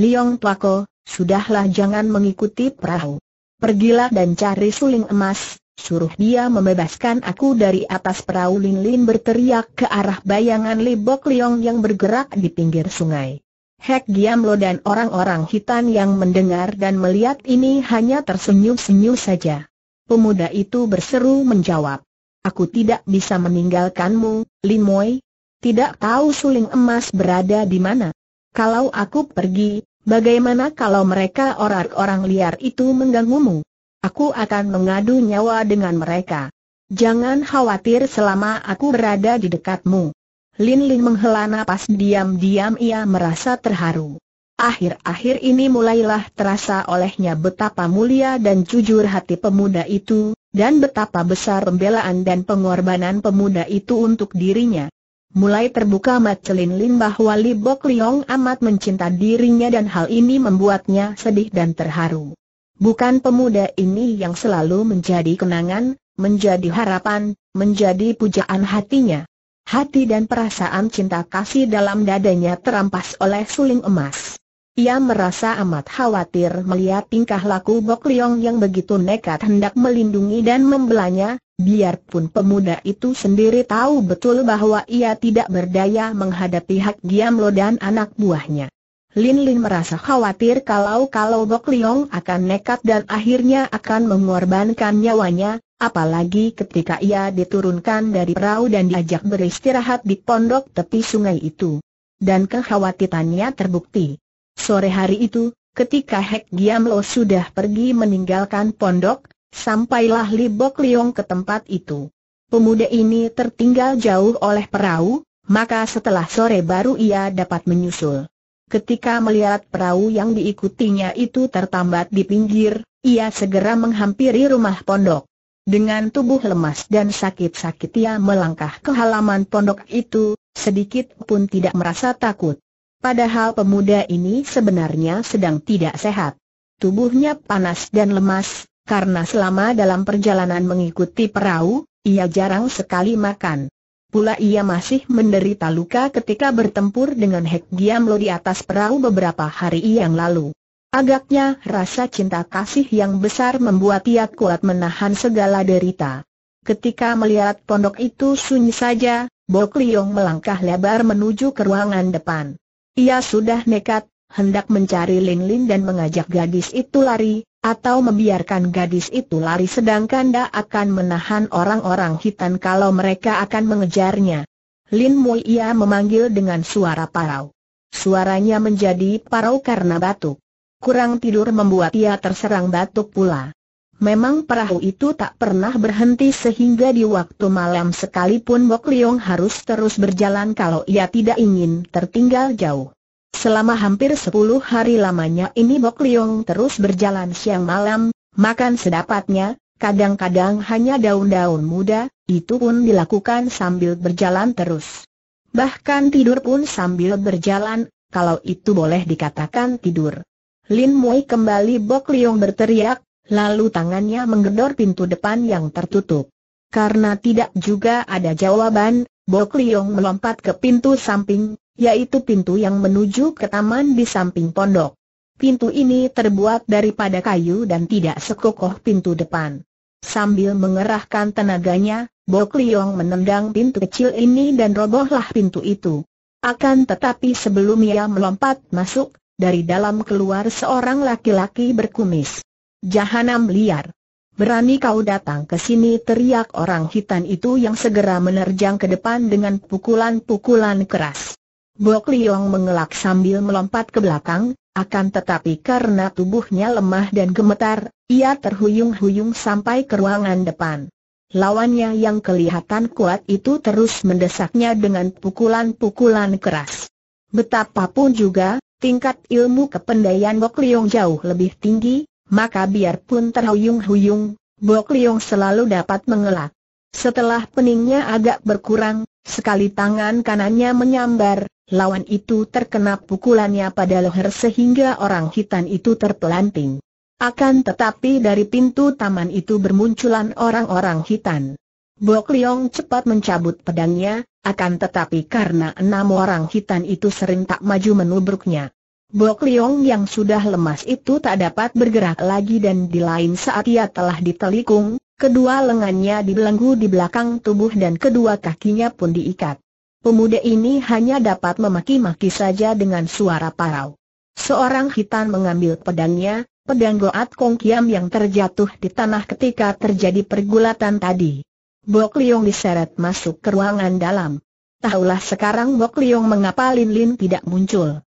Liong Tuako, sudahlah jangan mengikuti perahu. Pergilah dan cari suling emas, suruh dia membebaskan aku dari atas perahu Lin Lin berteriak ke arah bayangan Libok Liong yang bergerak di pinggir sungai. Hek Lo dan orang-orang hitam yang mendengar dan melihat ini hanya tersenyum-senyum saja. Pemuda itu berseru menjawab, Aku tidak bisa meninggalkanmu, Lin Moy. Tidak tahu suling emas berada di mana. Kalau aku pergi, Bagaimana kalau mereka orang-orang liar itu mengganggumu? Aku akan mengadu nyawa dengan mereka. Jangan khawatir selama aku berada di dekatmu. Lin Lin menghela napas diam-diam ia merasa terharu. Akhir-akhir ini mulailah terasa olehnya betapa mulia dan jujur hati pemuda itu, dan betapa besar pembelaan dan pengorbanan pemuda itu untuk dirinya. Mulai terbuka mata Lin Lin bahwa Li Bok Liong amat mencinta dirinya dan hal ini membuatnya sedih dan terharu. Bukan pemuda ini yang selalu menjadi kenangan, menjadi harapan, menjadi pujaan hatinya. Hati dan perasaan cinta kasih dalam dadanya terampas oleh suling emas. Ia merasa amat khawatir melihat tingkah laku Bok Liong yang begitu nekat hendak melindungi dan membelanya, biarpun pemuda itu sendiri tahu betul bahwa ia tidak berdaya menghadapi Hak Giam Lo dan anak buahnya. Lin Lin merasa khawatir kalau-kalau Bok Liong akan nekat dan akhirnya akan mengorbankan nyawanya, apalagi ketika ia diturunkan dari perahu dan diajak beristirahat di pondok tepi sungai itu. Dan kekhawatirannya terbukti. Sore hari itu, ketika Hek Giam Lo sudah pergi meninggalkan pondok, sampailah Li Bok Leong ke tempat itu. Pemuda ini tertinggal jauh oleh perahu, maka setelah sore baru ia dapat menyusul. Ketika melihat perahu yang diikutinya itu tertambat di pinggir, ia segera menghampiri rumah pondok. Dengan tubuh lemas dan sakit-sakit ia melangkah ke halaman pondok itu, sedikit pun tidak merasa takut. Padahal pemuda ini sebenarnya sedang tidak sehat. Tubuhnya panas dan lemas, karena selama dalam perjalanan mengikuti perahu, ia jarang sekali makan. Pula ia masih menderita luka ketika bertempur dengan Hek Giamlo di atas perahu beberapa hari yang lalu. Agaknya rasa cinta kasih yang besar membuat ia kuat menahan segala derita. Ketika melihat pondok itu sunyi saja, Bok Liong melangkah lebar menuju ke ruangan depan. Ia sudah nekat, hendak mencari Lin Lin dan mengajak gadis itu lari, atau membiarkan gadis itu lari sedangkan dia akan menahan orang-orang hitam kalau mereka akan mengejarnya. Lin Mui ia memanggil dengan suara parau. Suaranya menjadi parau karena batuk. Kurang tidur membuat ia terserang batuk pula. Memang perahu itu tak pernah berhenti sehingga di waktu malam sekalipun Bok Leong harus terus berjalan kalau ia tidak ingin tertinggal jauh. Selama hampir sepuluh hari lamanya ini Bok Leong terus berjalan siang malam, makan sedapatnya, kadang-kadang hanya daun-daun muda, itu pun dilakukan sambil berjalan terus. Bahkan tidur pun sambil berjalan, kalau itu boleh dikatakan tidur. Lin Mui kembali Bok Leong berteriak, Lalu tangannya menggedor pintu depan yang tertutup. Karena tidak juga ada jawaban, Bok Liong melompat ke pintu samping, yaitu pintu yang menuju ke taman di samping pondok. Pintu ini terbuat daripada kayu dan tidak sekokoh pintu depan. Sambil mengerahkan tenaganya, Bok Liong menendang pintu kecil ini dan robohlah pintu itu. Akan tetapi sebelum ia melompat masuk, dari dalam keluar seorang laki-laki berkumis. Jahanam liar. Berani kau datang ke sini teriak orang hitam itu yang segera menerjang ke depan dengan pukulan-pukulan keras. Bok Liong mengelak sambil melompat ke belakang, akan tetapi karena tubuhnya lemah dan gemetar, ia terhuyung-huyung sampai ke ruangan depan. Lawannya yang kelihatan kuat itu terus mendesaknya dengan pukulan-pukulan keras. Betapapun juga, tingkat ilmu kependayan Bok Liong jauh lebih tinggi, maka biarpun terhuyung-huyung, Bok Liong selalu dapat mengelak. Setelah peningnya agak berkurang, sekali tangan kanannya menyambar, lawan itu terkena pukulannya pada leher sehingga orang hitam itu terpelanting. Akan tetapi dari pintu taman itu bermunculan orang-orang hitam. Bok Liong cepat mencabut pedangnya, akan tetapi karena enam orang hitam itu sering tak maju menubruknya. Bok Liong yang sudah lemas itu tak dapat bergerak lagi dan di lain saat ia telah ditelikung, kedua lengannya dibelenggu di belakang tubuh dan kedua kakinya pun diikat. Pemuda ini hanya dapat memaki-maki saja dengan suara parau. Seorang hitam mengambil pedangnya, pedang Goat Kong Kiam yang terjatuh di tanah ketika terjadi pergulatan tadi. Bok Liong diseret masuk ke ruangan dalam. Tahulah sekarang Bok Liong mengapa Lin Lin tidak muncul.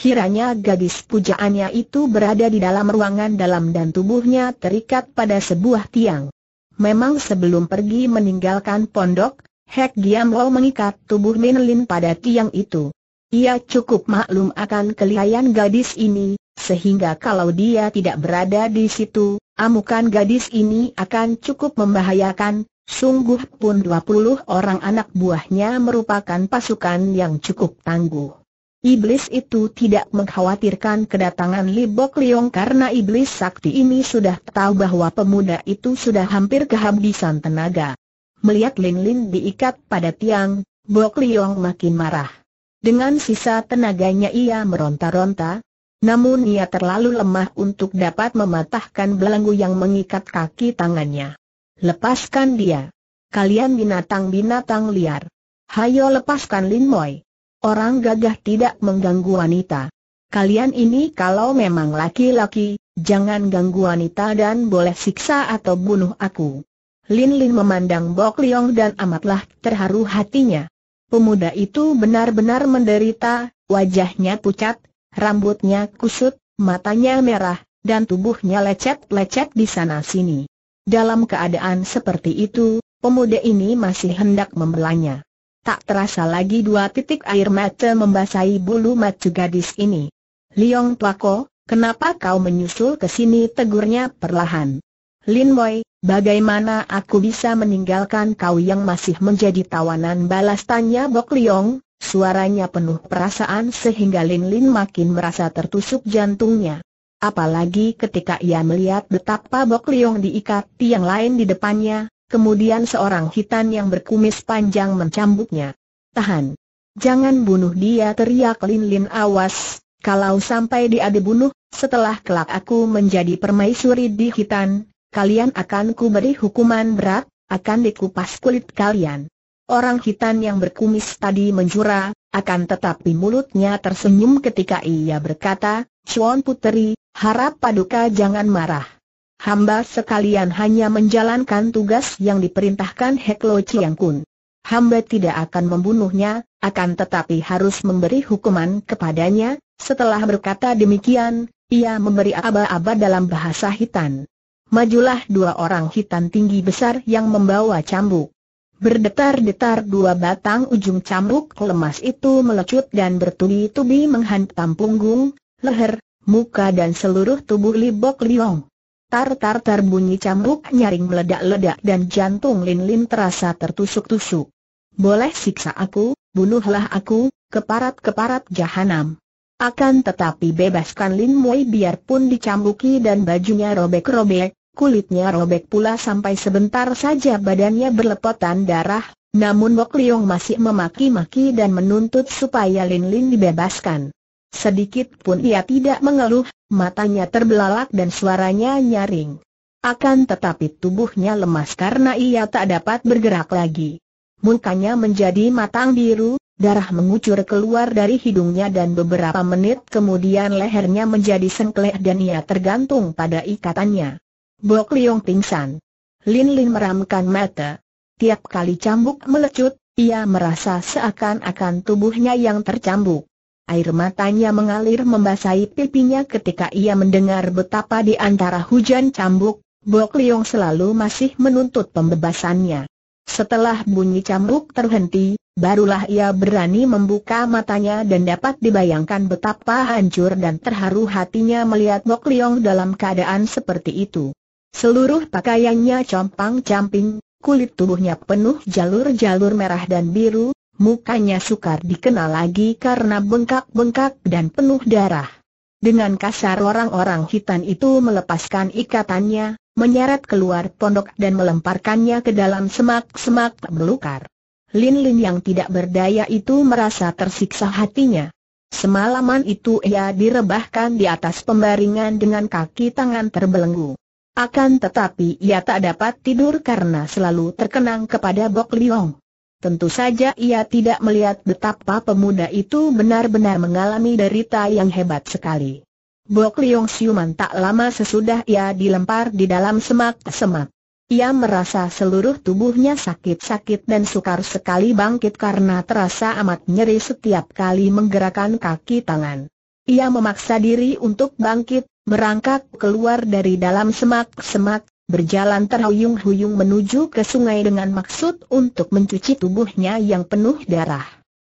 Kiranya gadis pujaannya itu berada di dalam ruangan dalam dan tubuhnya terikat pada sebuah tiang. Memang sebelum pergi meninggalkan pondok, Hek Giam Lo mengikat tubuh Min pada tiang itu. Ia cukup maklum akan kelihayan gadis ini, sehingga kalau dia tidak berada di situ, amukan gadis ini akan cukup membahayakan, sungguh pun 20 orang anak buahnya merupakan pasukan yang cukup tangguh. Iblis itu tidak mengkhawatirkan kedatangan Libok Liong karena iblis sakti ini sudah tahu bahwa pemuda itu sudah hampir kehabisan tenaga. Melihat Lin Lin diikat pada tiang, Bok Liong makin marah. Dengan sisa tenaganya ia meronta-ronta, namun ia terlalu lemah untuk dapat mematahkan belenggu yang mengikat kaki tangannya. Lepaskan dia. Kalian binatang-binatang liar. Hayo lepaskan Lin Moy. Orang gagah tidak mengganggu wanita. Kalian ini kalau memang laki-laki, jangan ganggu wanita dan boleh siksa atau bunuh aku. Lin Lin memandang Bok Liong dan amatlah terharu hatinya. Pemuda itu benar-benar menderita, wajahnya pucat, rambutnya kusut, matanya merah, dan tubuhnya lecet-lecet di sana-sini. Dalam keadaan seperti itu, pemuda ini masih hendak membelanya. Tak terasa lagi dua titik air mata membasahi bulu mata gadis ini. Liong Tuako, kenapa kau menyusul ke sini tegurnya perlahan. Lin Boy, bagaimana aku bisa meninggalkan kau yang masih menjadi tawanan balas tanya Bok Liong, suaranya penuh perasaan sehingga Lin Lin makin merasa tertusuk jantungnya. Apalagi ketika ia melihat betapa Bok Liong diikat tiang lain di depannya, Kemudian seorang hitan yang berkumis panjang mencambuknya. Tahan! Jangan bunuh dia teriak Lin Lin awas, kalau sampai dia dibunuh, setelah kelak aku menjadi permaisuri di hitan, kalian akan kuberi hukuman berat, akan dikupas kulit kalian. Orang hitan yang berkumis tadi menjura, akan tetapi mulutnya tersenyum ketika ia berkata, Chuan Puteri, harap paduka jangan marah hamba sekalian hanya menjalankan tugas yang diperintahkan Heklo Chiang Kun. Hamba tidak akan membunuhnya, akan tetapi harus memberi hukuman kepadanya. Setelah berkata demikian, ia memberi aba-aba dalam bahasa hitan. Majulah dua orang hitan tinggi besar yang membawa cambuk. Berdetar-detar dua batang ujung cambuk lemas itu melecut dan bertubi-tubi menghantam punggung, leher, muka dan seluruh tubuh Libok Liong. Tar-tar-tar bunyi cambuk nyaring meledak-ledak dan jantung Lin-Lin terasa tertusuk-tusuk. Boleh siksa aku, bunuhlah aku, keparat-keparat jahanam. Akan tetapi bebaskan Lin Mui biarpun dicambuki dan bajunya robek-robek, kulitnya robek pula sampai sebentar saja badannya berlepotan darah, namun Bok Liong masih memaki-maki dan menuntut supaya Lin Lin dibebaskan. Sedikit pun ia tidak mengeluh, matanya terbelalak dan suaranya nyaring. Akan tetapi tubuhnya lemas karena ia tak dapat bergerak lagi. Mukanya menjadi matang biru, darah mengucur keluar dari hidungnya dan beberapa menit kemudian lehernya menjadi sengkleh dan ia tergantung pada ikatannya. Bok Liong pingsan. Lin Lin meramkan mata. Tiap kali cambuk melecut, ia merasa seakan-akan tubuhnya yang tercambuk. Air matanya mengalir membasahi pipinya ketika ia mendengar betapa di antara hujan cambuk, Bok Liong selalu masih menuntut pembebasannya. Setelah bunyi cambuk terhenti, barulah ia berani membuka matanya dan dapat dibayangkan betapa hancur dan terharu hatinya melihat Bok Liong dalam keadaan seperti itu. Seluruh pakaiannya compang-camping, kulit tubuhnya penuh jalur-jalur merah dan biru, mukanya sukar dikenal lagi karena bengkak-bengkak dan penuh darah. Dengan kasar orang-orang hitam itu melepaskan ikatannya, menyeret keluar pondok dan melemparkannya ke dalam semak-semak belukar. Lin-Lin yang tidak berdaya itu merasa tersiksa hatinya. Semalaman itu ia direbahkan di atas pembaringan dengan kaki tangan terbelenggu. Akan tetapi ia tak dapat tidur karena selalu terkenang kepada Bok Liong. Tentu saja ia tidak melihat betapa pemuda itu benar-benar mengalami derita yang hebat sekali. Bok Liong Siuman tak lama sesudah ia dilempar di dalam semak-semak. Ia merasa seluruh tubuhnya sakit-sakit dan sukar sekali bangkit karena terasa amat nyeri setiap kali menggerakkan kaki tangan. Ia memaksa diri untuk bangkit, merangkak keluar dari dalam semak-semak, berjalan terhuyung-huyung menuju ke sungai dengan maksud untuk mencuci tubuhnya yang penuh darah.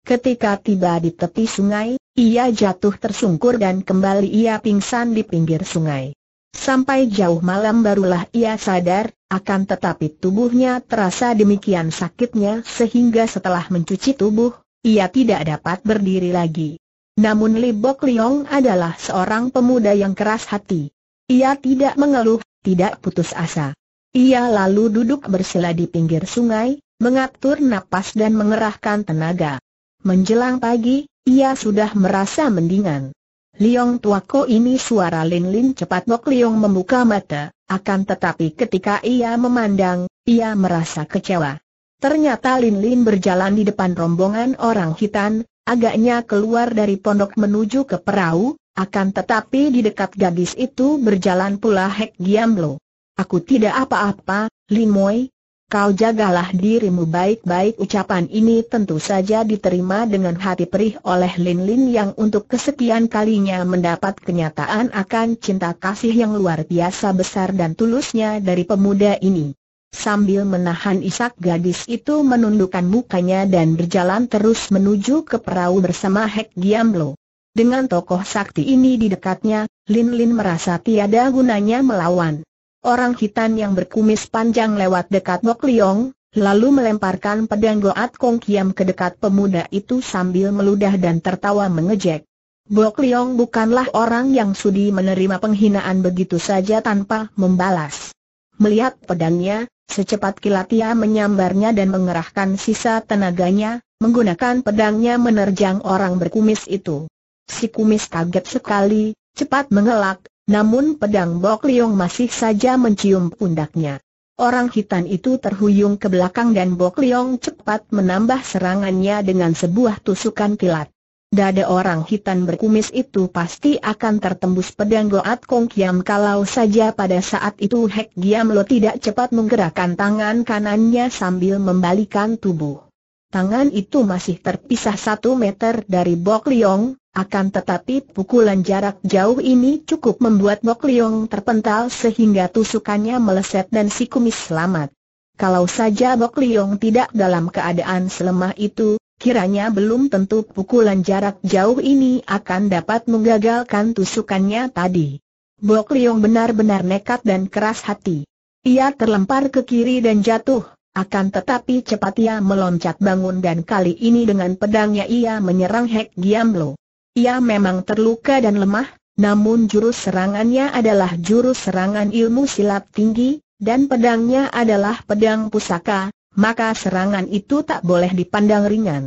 Ketika tiba di tepi sungai, ia jatuh tersungkur dan kembali ia pingsan di pinggir sungai. Sampai jauh malam barulah ia sadar, akan tetapi tubuhnya terasa demikian sakitnya sehingga setelah mencuci tubuh, ia tidak dapat berdiri lagi. Namun Libok Liong adalah seorang pemuda yang keras hati. Ia tidak mengeluh tidak putus asa. Ia lalu duduk bersila di pinggir sungai, mengatur napas dan mengerahkan tenaga. Menjelang pagi, ia sudah merasa mendingan. Liong Tuako ini suara Lin Lin cepat Bok Liong membuka mata, akan tetapi ketika ia memandang, ia merasa kecewa. Ternyata Lin Lin berjalan di depan rombongan orang hitam, agaknya keluar dari pondok menuju ke perahu, akan tetapi di dekat gadis itu berjalan pula Hek Giamlo. Aku tidak apa-apa, Limoy. Kau jagalah dirimu baik-baik ucapan ini tentu saja diterima dengan hati perih oleh Lin Lin yang untuk kesekian kalinya mendapat kenyataan akan cinta kasih yang luar biasa besar dan tulusnya dari pemuda ini. Sambil menahan isak gadis itu menundukkan mukanya dan berjalan terus menuju ke perahu bersama Hek Giamlo. Dengan tokoh sakti ini di dekatnya, Lin Lin merasa tiada gunanya melawan. Orang hitam yang berkumis panjang lewat dekat Gok Liong, lalu melemparkan pedang Goat Kong Kiam ke dekat pemuda itu sambil meludah dan tertawa mengejek. Bok Liong bukanlah orang yang sudi menerima penghinaan begitu saja tanpa membalas. Melihat pedangnya, secepat kilat ia menyambarnya dan mengerahkan sisa tenaganya, menggunakan pedangnya menerjang orang berkumis itu. Si kumis kaget sekali, cepat mengelak, namun pedang Bok Liong masih saja mencium pundaknya. Orang hitam itu terhuyung ke belakang dan Bok Liong cepat menambah serangannya dengan sebuah tusukan kilat. Dada orang hitam berkumis itu pasti akan tertembus pedang Goat Kong Kiam kalau saja pada saat itu Hek Giam Lo tidak cepat menggerakkan tangan kanannya sambil membalikan tubuh. Tangan itu masih terpisah satu meter dari Bok Liong, akan tetapi pukulan jarak jauh ini cukup membuat Bok Liong terpental sehingga tusukannya meleset dan si kumis selamat. Kalau saja Bok Liong tidak dalam keadaan selemah itu, kiranya belum tentu pukulan jarak jauh ini akan dapat menggagalkan tusukannya tadi. Bok Liong benar-benar nekat dan keras hati. Ia terlempar ke kiri dan jatuh akan tetapi cepat ia meloncat bangun dan kali ini dengan pedangnya ia menyerang Hek Giamlo. Ia memang terluka dan lemah, namun jurus serangannya adalah jurus serangan ilmu silat tinggi, dan pedangnya adalah pedang pusaka, maka serangan itu tak boleh dipandang ringan.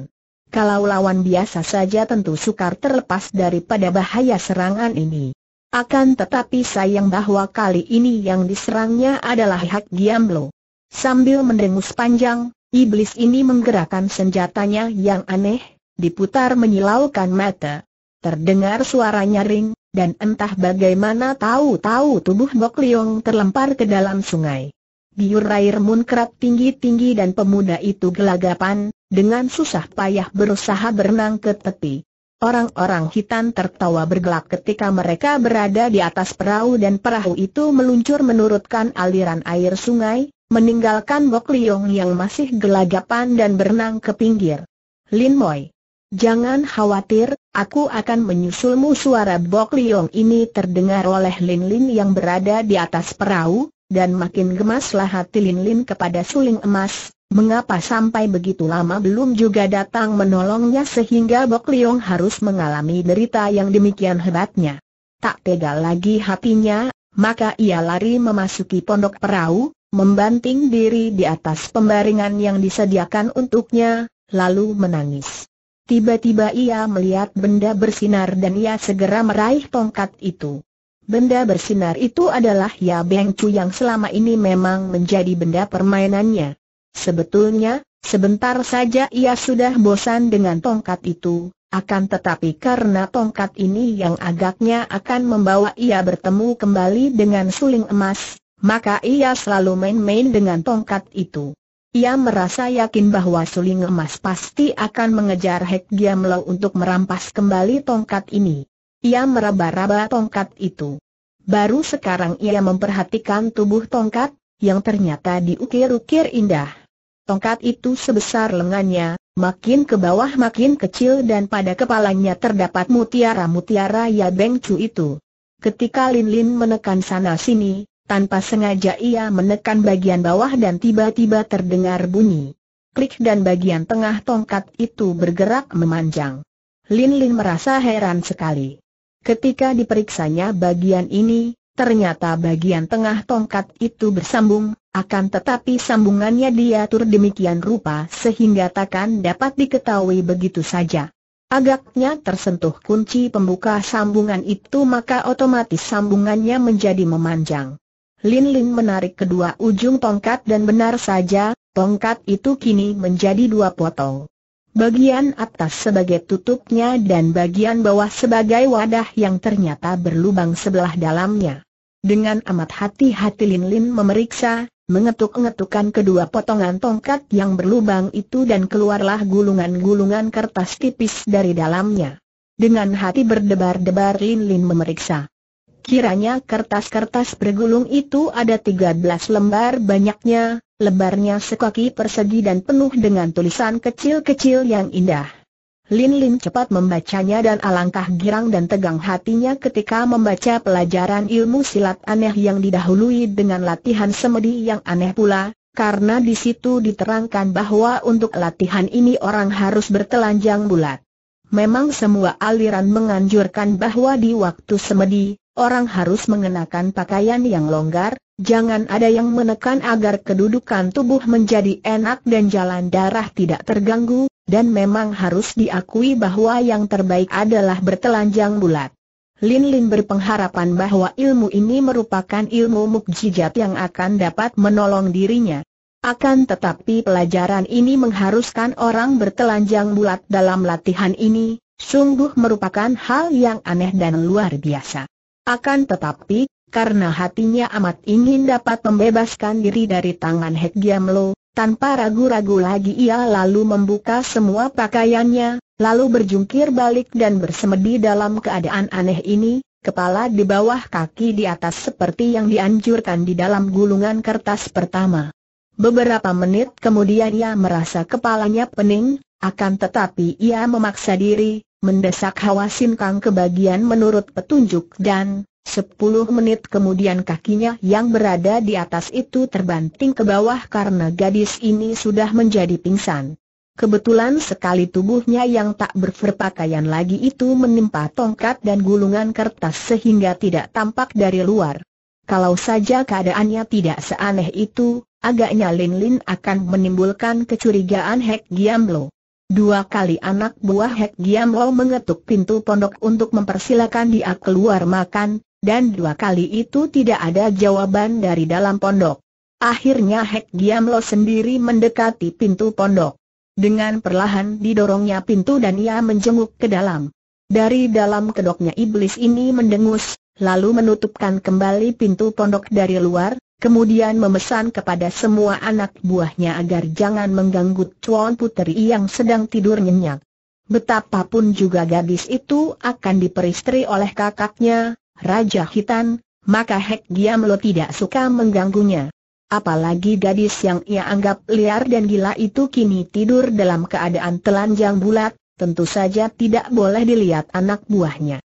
Kalau lawan biasa saja tentu sukar terlepas daripada bahaya serangan ini. Akan tetapi sayang bahwa kali ini yang diserangnya adalah Hak Giamlo. Sambil mendengus panjang, iblis ini menggerakkan senjatanya yang aneh, diputar menyilaukan mata. Terdengar suara nyaring, dan entah bagaimana tahu-tahu tubuh Bok Liong terlempar ke dalam sungai. Biur air munkrat tinggi-tinggi dan pemuda itu gelagapan, dengan susah payah berusaha berenang ke tepi. Orang-orang hitam tertawa bergelak ketika mereka berada di atas perahu dan perahu itu meluncur menurutkan aliran air sungai, meninggalkan Bok Liyong yang masih gelagapan dan berenang ke pinggir. Lin Moy, Jangan khawatir, aku akan menyusulmu suara Bok Liyong ini terdengar oleh Lin Lin yang berada di atas perahu, dan makin gemaslah hati Lin Lin kepada suling emas, Mengapa sampai begitu lama belum juga datang menolongnya sehingga Bok Liyong harus mengalami derita yang demikian hebatnya? Tak tega lagi hatinya, maka ia lari memasuki pondok perahu, membanting diri di atas pembaringan yang disediakan untuknya, lalu menangis. Tiba-tiba ia melihat benda bersinar dan ia segera meraih tongkat itu. Benda bersinar itu adalah Ya Beng yang selama ini memang menjadi benda permainannya. Sebetulnya, sebentar saja ia sudah bosan dengan tongkat itu, akan tetapi karena tongkat ini yang agaknya akan membawa ia bertemu kembali dengan suling emas, maka ia selalu main-main dengan tongkat itu. Ia merasa yakin bahwa suling emas pasti akan mengejar Hek Giam untuk merampas kembali tongkat ini. Ia meraba-raba tongkat itu. Baru sekarang ia memperhatikan tubuh tongkat, yang ternyata diukir-ukir indah. Tongkat itu sebesar lengannya, makin ke bawah makin kecil dan pada kepalanya terdapat mutiara-mutiara ya Beng itu. Ketika Lin Lin menekan sana-sini, tanpa sengaja ia menekan bagian bawah dan tiba-tiba terdengar bunyi. Klik dan bagian tengah tongkat itu bergerak memanjang. Lin Lin merasa heran sekali. Ketika diperiksanya bagian ini, ternyata bagian tengah tongkat itu bersambung, akan tetapi sambungannya diatur demikian rupa sehingga takkan dapat diketahui begitu saja. Agaknya tersentuh kunci pembuka sambungan itu maka otomatis sambungannya menjadi memanjang. Lin Lin menarik kedua ujung tongkat dan benar saja, tongkat itu kini menjadi dua potong. Bagian atas sebagai tutupnya dan bagian bawah sebagai wadah yang ternyata berlubang sebelah dalamnya. Dengan amat hati-hati Lin Lin memeriksa, mengetuk ngetukkan kedua potongan tongkat yang berlubang itu dan keluarlah gulungan-gulungan kertas tipis dari dalamnya. Dengan hati berdebar-debar Lin Lin memeriksa. Kiranya kertas-kertas bergulung itu ada 13 lembar banyaknya, lebarnya sekaki persegi dan penuh dengan tulisan kecil-kecil yang indah. Lin Lin cepat membacanya dan alangkah girang dan tegang hatinya ketika membaca pelajaran ilmu silat aneh yang didahului dengan latihan semedi yang aneh pula, karena di situ diterangkan bahwa untuk latihan ini orang harus bertelanjang bulat. Memang semua aliran menganjurkan bahwa di waktu semedi, orang harus mengenakan pakaian yang longgar, jangan ada yang menekan agar kedudukan tubuh menjadi enak dan jalan darah tidak terganggu, dan memang harus diakui bahwa yang terbaik adalah bertelanjang bulat. Lin Lin berpengharapan bahwa ilmu ini merupakan ilmu mukjizat yang akan dapat menolong dirinya. Akan tetapi pelajaran ini mengharuskan orang bertelanjang bulat dalam latihan ini, sungguh merupakan hal yang aneh dan luar biasa. Akan tetapi, karena hatinya amat ingin dapat membebaskan diri dari tangan Hek Giam tanpa ragu-ragu lagi ia lalu membuka semua pakaiannya, lalu berjungkir balik dan bersemedi dalam keadaan aneh ini, kepala di bawah kaki di atas seperti yang dianjurkan di dalam gulungan kertas pertama. Beberapa menit kemudian ia merasa kepalanya pening, akan tetapi ia memaksa diri, mendesak Hawa Kang ke bagian menurut petunjuk dan, sepuluh menit kemudian kakinya yang berada di atas itu terbanting ke bawah karena gadis ini sudah menjadi pingsan. Kebetulan sekali tubuhnya yang tak berperpakaian lagi itu menimpa tongkat dan gulungan kertas sehingga tidak tampak dari luar. Kalau saja keadaannya tidak seaneh itu, agaknya Lin Lin akan menimbulkan kecurigaan Hek Giamlo. Dua kali anak buah Hek Lo mengetuk pintu pondok untuk mempersilakan dia keluar makan, dan dua kali itu tidak ada jawaban dari dalam pondok. Akhirnya Hek Lo sendiri mendekati pintu pondok. Dengan perlahan didorongnya pintu dan ia menjenguk ke dalam. Dari dalam kedoknya iblis ini mendengus, lalu menutupkan kembali pintu pondok dari luar, kemudian memesan kepada semua anak buahnya agar jangan mengganggu Chuan Puteri yang sedang tidur nyenyak. Betapapun juga gadis itu akan diperistri oleh kakaknya, Raja Hitan, maka Hek Giamlo tidak suka mengganggunya. Apalagi gadis yang ia anggap liar dan gila itu kini tidur dalam keadaan telanjang bulat, tentu saja tidak boleh dilihat anak buahnya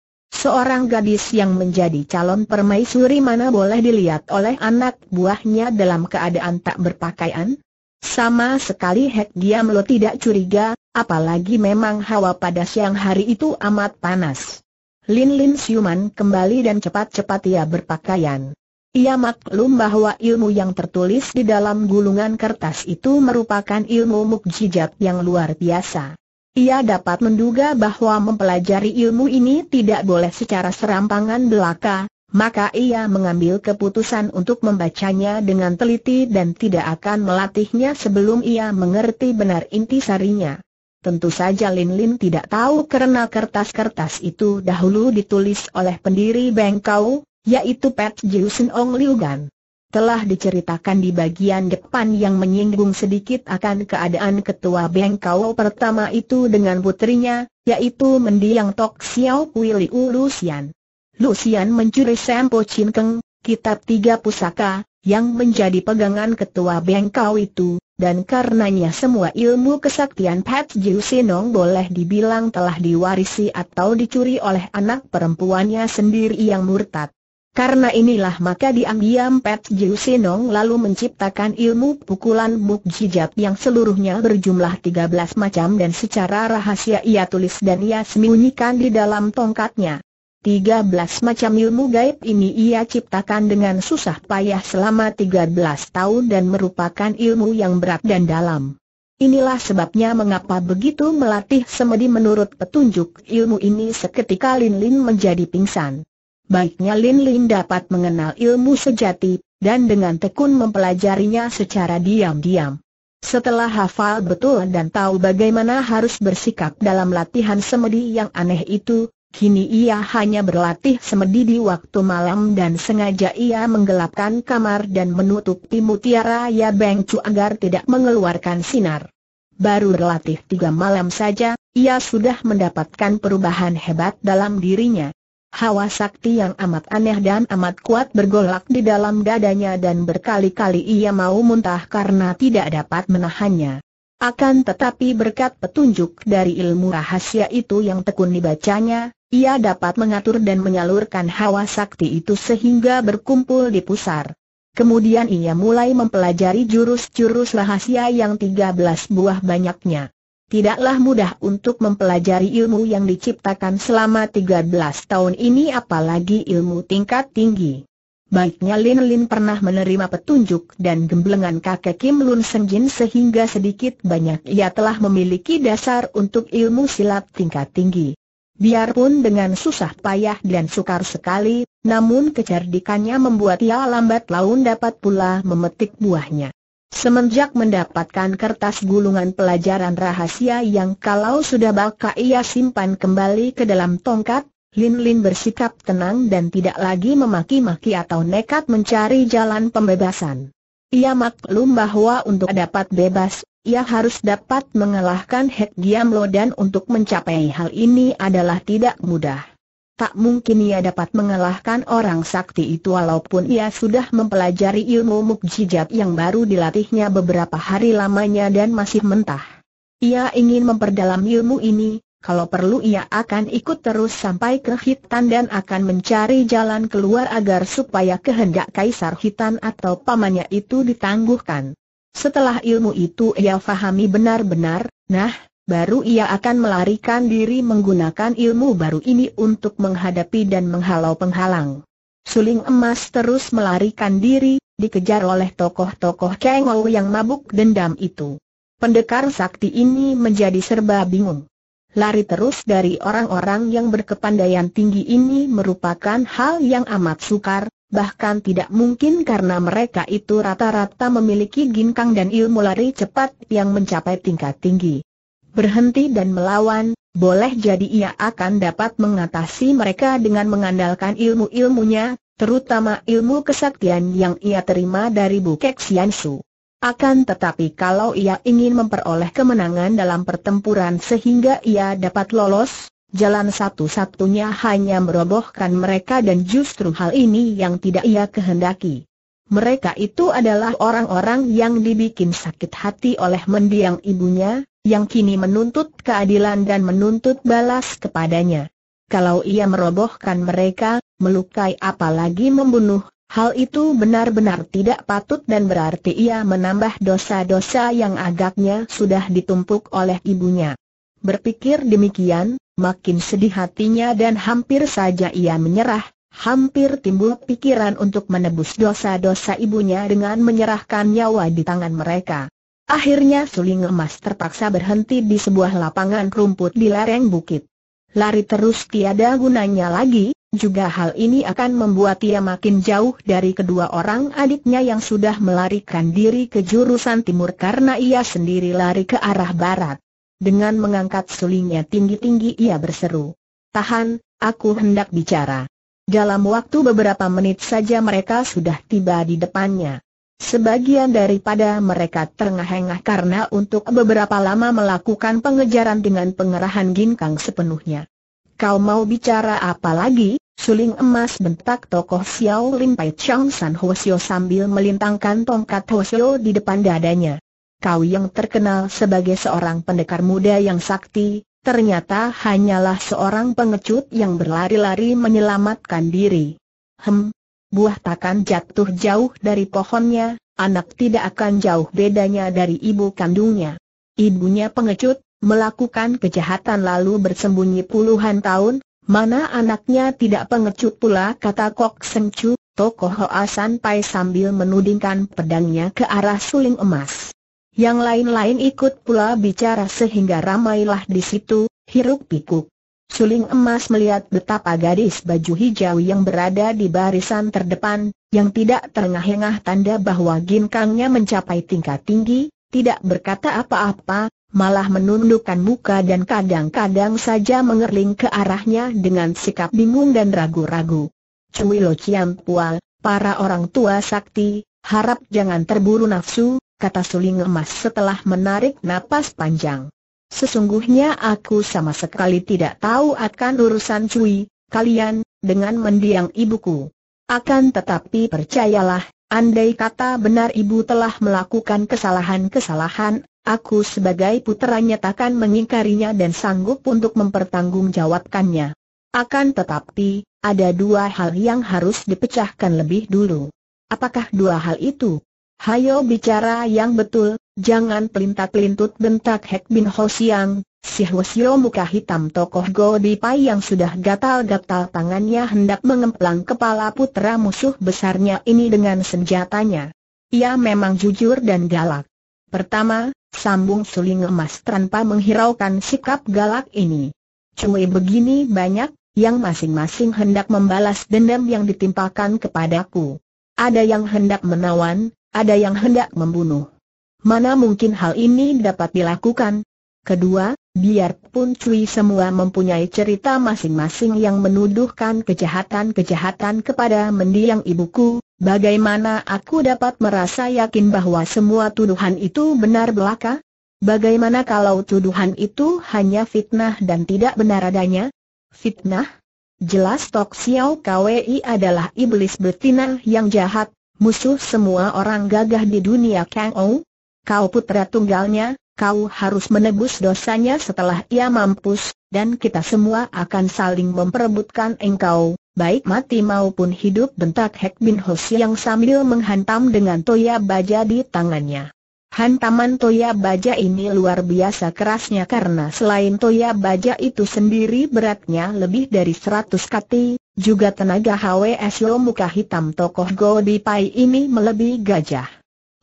seorang gadis yang menjadi calon permaisuri mana boleh dilihat oleh anak buahnya dalam keadaan tak berpakaian? Sama sekali Hek Giam Lo tidak curiga, apalagi memang hawa pada siang hari itu amat panas. Lin Lin siuman kembali dan cepat-cepat ia berpakaian. Ia maklum bahwa ilmu yang tertulis di dalam gulungan kertas itu merupakan ilmu mukjizat yang luar biasa. Ia dapat menduga bahwa mempelajari ilmu ini tidak boleh secara serampangan belaka, maka ia mengambil keputusan untuk membacanya dengan teliti dan tidak akan melatihnya sebelum ia mengerti benar inti sarinya. Tentu saja Lin Lin tidak tahu karena kertas-kertas itu dahulu ditulis oleh pendiri Bengkau, yaitu Pat Jiusen Ong Liugan telah diceritakan di bagian depan yang menyinggung sedikit akan keadaan ketua Bengkau pertama itu dengan putrinya, yaitu mendiang Tok Xiao Kui Liu Lucian Lucian mencuri Sempo Chin Keng, kitab tiga pusaka, yang menjadi pegangan ketua Bengkau itu, dan karenanya semua ilmu kesaktian Pat Jiu Sinong boleh dibilang telah diwarisi atau dicuri oleh anak perempuannya sendiri yang murtad. Karena inilah maka diam-diam Pet Jiu Sinong lalu menciptakan ilmu pukulan mukjizat yang seluruhnya berjumlah 13 macam dan secara rahasia ia tulis dan ia sembunyikan di dalam tongkatnya. 13 macam ilmu gaib ini ia ciptakan dengan susah payah selama 13 tahun dan merupakan ilmu yang berat dan dalam. Inilah sebabnya mengapa begitu melatih semedi menurut petunjuk ilmu ini seketika Lin Lin menjadi pingsan baiknya Lin Lin dapat mengenal ilmu sejati, dan dengan tekun mempelajarinya secara diam-diam. Setelah hafal betul dan tahu bagaimana harus bersikap dalam latihan semedi yang aneh itu, kini ia hanya berlatih semedi di waktu malam dan sengaja ia menggelapkan kamar dan menutup menutupi mutiara ya Beng Chu agar tidak mengeluarkan sinar. Baru berlatih tiga malam saja, ia sudah mendapatkan perubahan hebat dalam dirinya. Hawa sakti yang amat aneh dan amat kuat bergolak di dalam dadanya dan berkali-kali ia mau muntah karena tidak dapat menahannya. Akan tetapi berkat petunjuk dari ilmu rahasia itu yang tekun dibacanya, ia dapat mengatur dan menyalurkan hawa sakti itu sehingga berkumpul di pusar. Kemudian ia mulai mempelajari jurus-jurus rahasia yang 13 buah banyaknya tidaklah mudah untuk mempelajari ilmu yang diciptakan selama 13 tahun ini apalagi ilmu tingkat tinggi. Baiknya Lin Lin pernah menerima petunjuk dan gemblengan kakek Kim Lun Senjin sehingga sedikit banyak ia telah memiliki dasar untuk ilmu silat tingkat tinggi. Biarpun dengan susah payah dan sukar sekali, namun kecerdikannya membuat ia lambat laun dapat pula memetik buahnya. Semenjak mendapatkan kertas gulungan pelajaran rahasia yang kalau sudah bakal ia simpan kembali ke dalam tongkat, Lin Lin bersikap tenang dan tidak lagi memaki-maki atau nekat mencari jalan pembebasan. Ia maklum bahwa untuk dapat bebas, ia harus dapat mengalahkan Hek Lo dan untuk mencapai hal ini adalah tidak mudah tak mungkin ia dapat mengalahkan orang sakti itu walaupun ia sudah mempelajari ilmu mukjizat yang baru dilatihnya beberapa hari lamanya dan masih mentah. Ia ingin memperdalam ilmu ini, kalau perlu ia akan ikut terus sampai ke Hitan dan akan mencari jalan keluar agar supaya kehendak Kaisar Hitan atau pamannya itu ditangguhkan. Setelah ilmu itu ia fahami benar-benar, nah, baru ia akan melarikan diri menggunakan ilmu baru ini untuk menghadapi dan menghalau penghalang. Suling emas terus melarikan diri, dikejar oleh tokoh-tokoh kengol yang mabuk dendam itu. Pendekar sakti ini menjadi serba bingung. Lari terus dari orang-orang yang berkepandaian tinggi ini merupakan hal yang amat sukar, bahkan tidak mungkin karena mereka itu rata-rata memiliki ginkang dan ilmu lari cepat yang mencapai tingkat tinggi berhenti dan melawan, boleh jadi ia akan dapat mengatasi mereka dengan mengandalkan ilmu-ilmunya, terutama ilmu kesaktian yang ia terima dari Bukek Siansu. Akan tetapi kalau ia ingin memperoleh kemenangan dalam pertempuran sehingga ia dapat lolos, jalan satu-satunya hanya merobohkan mereka dan justru hal ini yang tidak ia kehendaki. Mereka itu adalah orang-orang yang dibikin sakit hati oleh mendiang ibunya, yang kini menuntut keadilan dan menuntut balas kepadanya. Kalau ia merobohkan mereka, melukai apalagi membunuh, hal itu benar-benar tidak patut dan berarti ia menambah dosa-dosa yang agaknya sudah ditumpuk oleh ibunya. Berpikir demikian, makin sedih hatinya dan hampir saja ia menyerah, hampir timbul pikiran untuk menebus dosa-dosa ibunya dengan menyerahkan nyawa di tangan mereka. Akhirnya suling emas terpaksa berhenti di sebuah lapangan rumput di lereng bukit. Lari terus tiada gunanya lagi, juga hal ini akan membuat ia makin jauh dari kedua orang adiknya yang sudah melarikan diri ke jurusan timur karena ia sendiri lari ke arah barat. Dengan mengangkat sulingnya tinggi-tinggi ia berseru. Tahan, aku hendak bicara. Dalam waktu beberapa menit saja mereka sudah tiba di depannya. Sebagian daripada mereka terengah-engah karena untuk beberapa lama melakukan pengejaran dengan pengerahan ginkang sepenuhnya. Kau mau bicara apa lagi? Suling emas bentak tokoh Xiao Lim Pai Chang San Hosio sambil melintangkan tongkat Hosio di depan dadanya. Kau yang terkenal sebagai seorang pendekar muda yang sakti, ternyata hanyalah seorang pengecut yang berlari-lari menyelamatkan diri. Hem, buah takkan jatuh jauh dari pohonnya, anak tidak akan jauh bedanya dari ibu kandungnya. Ibunya pengecut, melakukan kejahatan lalu bersembunyi puluhan tahun, mana anaknya tidak pengecut pula kata Kok Seng Chu, tokoh Hoa San Pai sambil menudingkan pedangnya ke arah suling emas. Yang lain-lain ikut pula bicara sehingga ramailah di situ, hiruk pikuk. Suling emas melihat betapa gadis baju hijau yang berada di barisan terdepan, yang tidak terengah-engah tanda bahwa ginkangnya mencapai tingkat tinggi, tidak berkata apa-apa, malah menundukkan muka dan kadang-kadang saja mengerling ke arahnya dengan sikap bingung dan ragu-ragu. Cui Lo Chiam Pual, para orang tua sakti, harap jangan terburu nafsu, kata suling emas setelah menarik napas panjang. Sesungguhnya aku sama sekali tidak tahu akan urusan Cui, kalian, dengan mendiang ibuku. Akan tetapi percayalah, andai kata benar ibu telah melakukan kesalahan-kesalahan, aku sebagai puteranya takkan mengingkarinya dan sanggup untuk mempertanggungjawabkannya. Akan tetapi, ada dua hal yang harus dipecahkan lebih dulu. Apakah dua hal itu? Hayo bicara yang betul, Jangan perintah pelintut bentak Hek Bin Ho Siang, si muka hitam tokoh Go Di Pai yang sudah gatal-gatal tangannya hendak mengemplang kepala putra musuh besarnya ini dengan senjatanya. Ia memang jujur dan galak. Pertama, sambung suling emas tanpa menghiraukan sikap galak ini. Cui begini banyak, yang masing-masing hendak membalas dendam yang ditimpakan kepadaku. Ada yang hendak menawan, ada yang hendak membunuh. Mana mungkin hal ini dapat dilakukan? Kedua, biarpun cuy semua mempunyai cerita masing-masing yang menuduhkan kejahatan-kejahatan kepada mendiang ibuku, bagaimana aku dapat merasa yakin bahwa semua tuduhan itu benar belaka? Bagaimana kalau tuduhan itu hanya fitnah dan tidak benar adanya? Fitnah? Jelas Tok Xiao Kwi adalah iblis betina yang jahat, musuh semua orang gagah di dunia Kang Ou, Kau putra tunggalnya, kau harus menebus dosanya setelah ia mampus, dan kita semua akan saling memperebutkan engkau, baik mati maupun hidup bentak Hek Bin Hos yang sambil menghantam dengan toya baja di tangannya. Hantaman toya baja ini luar biasa kerasnya karena selain toya baja itu sendiri beratnya lebih dari 100 kati, juga tenaga HWS lo muka hitam tokoh Godi Pai ini melebihi gajah.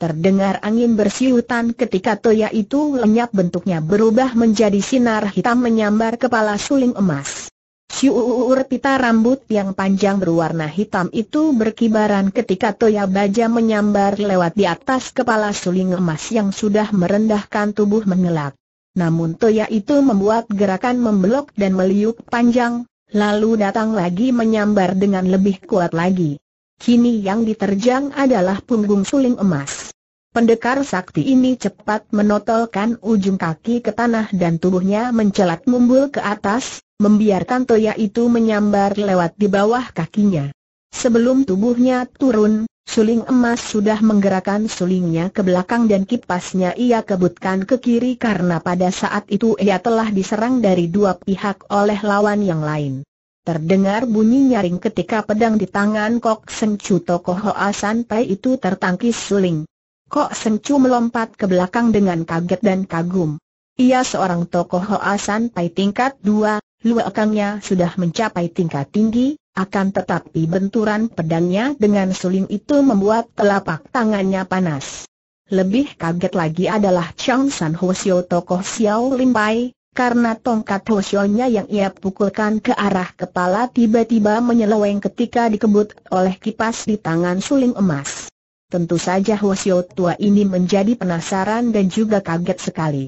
Terdengar angin bersiutan ketika toya itu lenyap bentuknya berubah menjadi sinar hitam menyambar kepala suling emas. Siuur pita rambut yang panjang berwarna hitam itu berkibaran ketika toya baja menyambar lewat di atas kepala suling emas yang sudah merendahkan tubuh mengelak. Namun toya itu membuat gerakan membelok dan meliuk panjang, lalu datang lagi menyambar dengan lebih kuat lagi. Kini yang diterjang adalah punggung suling emas. Pendekar sakti ini cepat menotolkan ujung kaki ke tanah dan tubuhnya mencelat mumbul ke atas, membiarkan toya itu menyambar lewat di bawah kakinya. Sebelum tubuhnya turun, suling emas sudah menggerakkan sulingnya ke belakang dan kipasnya ia kebutkan ke kiri karena pada saat itu ia telah diserang dari dua pihak oleh lawan yang lain. Terdengar bunyi nyaring ketika pedang di tangan Kok Sengcu tokoh Hoa Sanpai itu tertangkis suling. Kok Sencu melompat ke belakang dengan kaget dan kagum. Ia seorang tokoh Hoa Pai tingkat 2, luakangnya sudah mencapai tingkat tinggi, akan tetapi benturan pedangnya dengan suling itu membuat telapak tangannya panas. Lebih kaget lagi adalah Chang San Hosio tokoh Xiao Limpai, karena tongkat Hosionya yang ia pukulkan ke arah kepala tiba-tiba menyeleweng ketika dikebut oleh kipas di tangan suling emas. Tentu saja Hwasyo tua ini menjadi penasaran dan juga kaget sekali.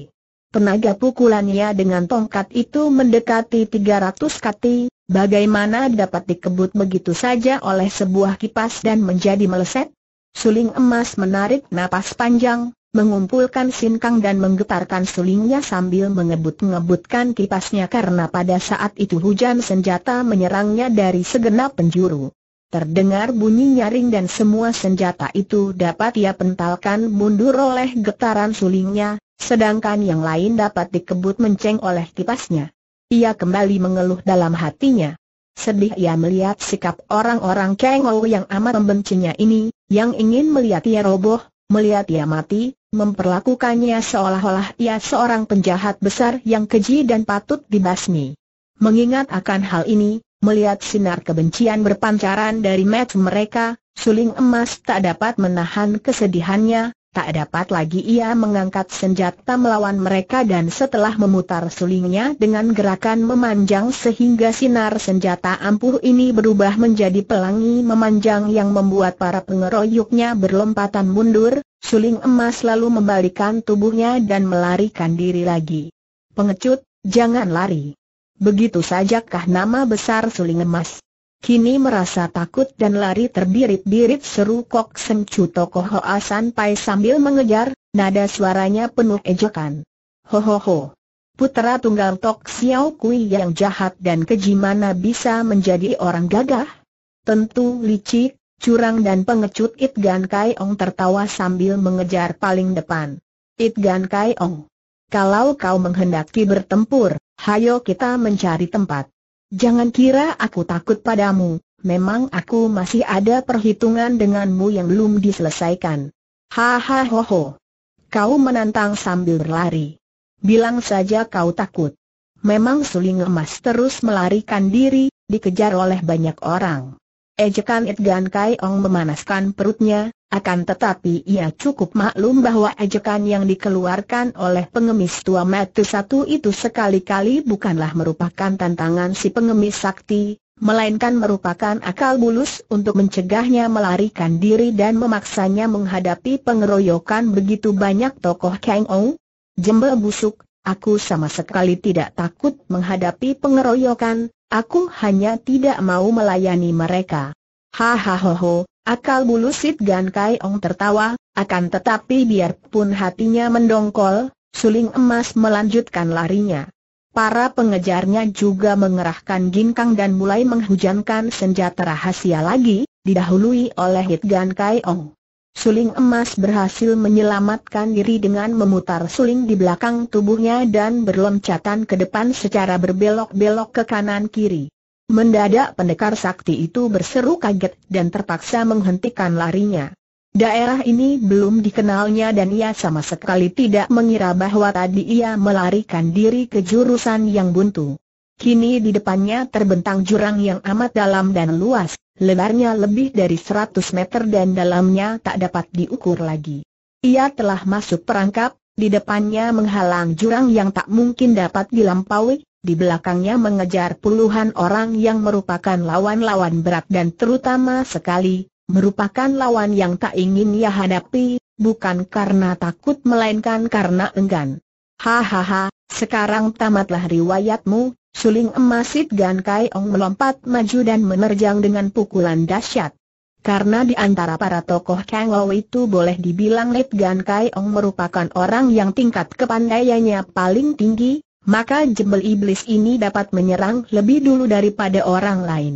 Tenaga pukulannya dengan tongkat itu mendekati 300 kati, bagaimana dapat dikebut begitu saja oleh sebuah kipas dan menjadi meleset? Suling emas menarik napas panjang, mengumpulkan sinkang dan menggetarkan sulingnya sambil mengebut-ngebutkan kipasnya karena pada saat itu hujan senjata menyerangnya dari segenap penjuru. Terdengar bunyi nyaring dan semua senjata itu dapat ia pentalkan mundur oleh getaran sulingnya, sedangkan yang lain dapat dikebut menceng oleh kipasnya. Ia kembali mengeluh dalam hatinya. Sedih ia melihat sikap orang-orang Kengou yang amat membencinya ini, yang ingin melihat ia roboh, melihat ia mati, memperlakukannya seolah-olah ia seorang penjahat besar yang keji dan patut dibasmi. Mengingat akan hal ini, Melihat sinar kebencian berpancaran dari match mereka, suling emas tak dapat menahan kesedihannya, tak dapat lagi ia mengangkat senjata melawan mereka dan setelah memutar sulingnya dengan gerakan memanjang sehingga sinar senjata ampuh ini berubah menjadi pelangi memanjang yang membuat para pengeroyoknya berlompatan mundur, suling emas lalu membalikan tubuhnya dan melarikan diri lagi. Pengecut, jangan lari. Begitu sajakah nama besar suling emas? Kini merasa takut dan lari terbirit-birit seru Kok semcu toko tokoh Hoa San Pai sambil mengejar, nada suaranya penuh ejekan. Ho ho ho. Putera tunggal Tok Xiao Kui yang jahat dan keji mana bisa menjadi orang gagah? Tentu licik, curang dan pengecut It Gan Kai Ong tertawa sambil mengejar paling depan. It Gan Kai Ong. Kalau kau menghendaki bertempur, hayo kita mencari tempat. Jangan kira aku takut padamu, memang aku masih ada perhitungan denganmu yang belum diselesaikan. Hahaha ho ho. Kau menantang sambil berlari. Bilang saja kau takut. Memang suling emas terus melarikan diri, dikejar oleh banyak orang. Ejekan Itgan Kai Ong memanaskan perutnya, akan tetapi ia cukup maklum bahwa ejekan yang dikeluarkan oleh pengemis tua metu satu itu sekali-kali bukanlah merupakan tantangan si pengemis sakti, melainkan merupakan akal bulus untuk mencegahnya melarikan diri dan memaksanya menghadapi pengeroyokan begitu banyak tokoh Kang Ong. Jembel busuk, aku sama sekali tidak takut menghadapi pengeroyokan, aku hanya tidak mau melayani mereka. Hahaha, Akal bulu Sid Gan Kai Ong tertawa, akan tetapi biarpun hatinya mendongkol, suling emas melanjutkan larinya. Para pengejarnya juga mengerahkan ginkang dan mulai menghujankan senjata rahasia lagi, didahului oleh Hit Gan Kai Ong. Suling emas berhasil menyelamatkan diri dengan memutar suling di belakang tubuhnya dan berloncatan ke depan secara berbelok-belok ke kanan kiri. Mendadak pendekar sakti itu berseru kaget dan terpaksa menghentikan larinya. Daerah ini belum dikenalnya dan ia sama sekali tidak mengira bahwa tadi ia melarikan diri ke jurusan yang buntu. Kini di depannya terbentang jurang yang amat dalam dan luas, lebarnya lebih dari 100 meter dan dalamnya tak dapat diukur lagi. Ia telah masuk perangkap, di depannya menghalang jurang yang tak mungkin dapat dilampaui, di belakangnya mengejar puluhan orang yang merupakan lawan-lawan berat dan terutama sekali, merupakan lawan yang tak ingin ia hadapi, bukan karena takut melainkan karena enggan. Hahaha, sekarang tamatlah riwayatmu, suling emasit Gan Kai Ong melompat maju dan menerjang dengan pukulan dahsyat. Karena di antara para tokoh Kang Lao itu boleh dibilang Let Gan Kai Ong merupakan orang yang tingkat kepandaiannya paling tinggi, maka jempol iblis ini dapat menyerang lebih dulu daripada orang lain.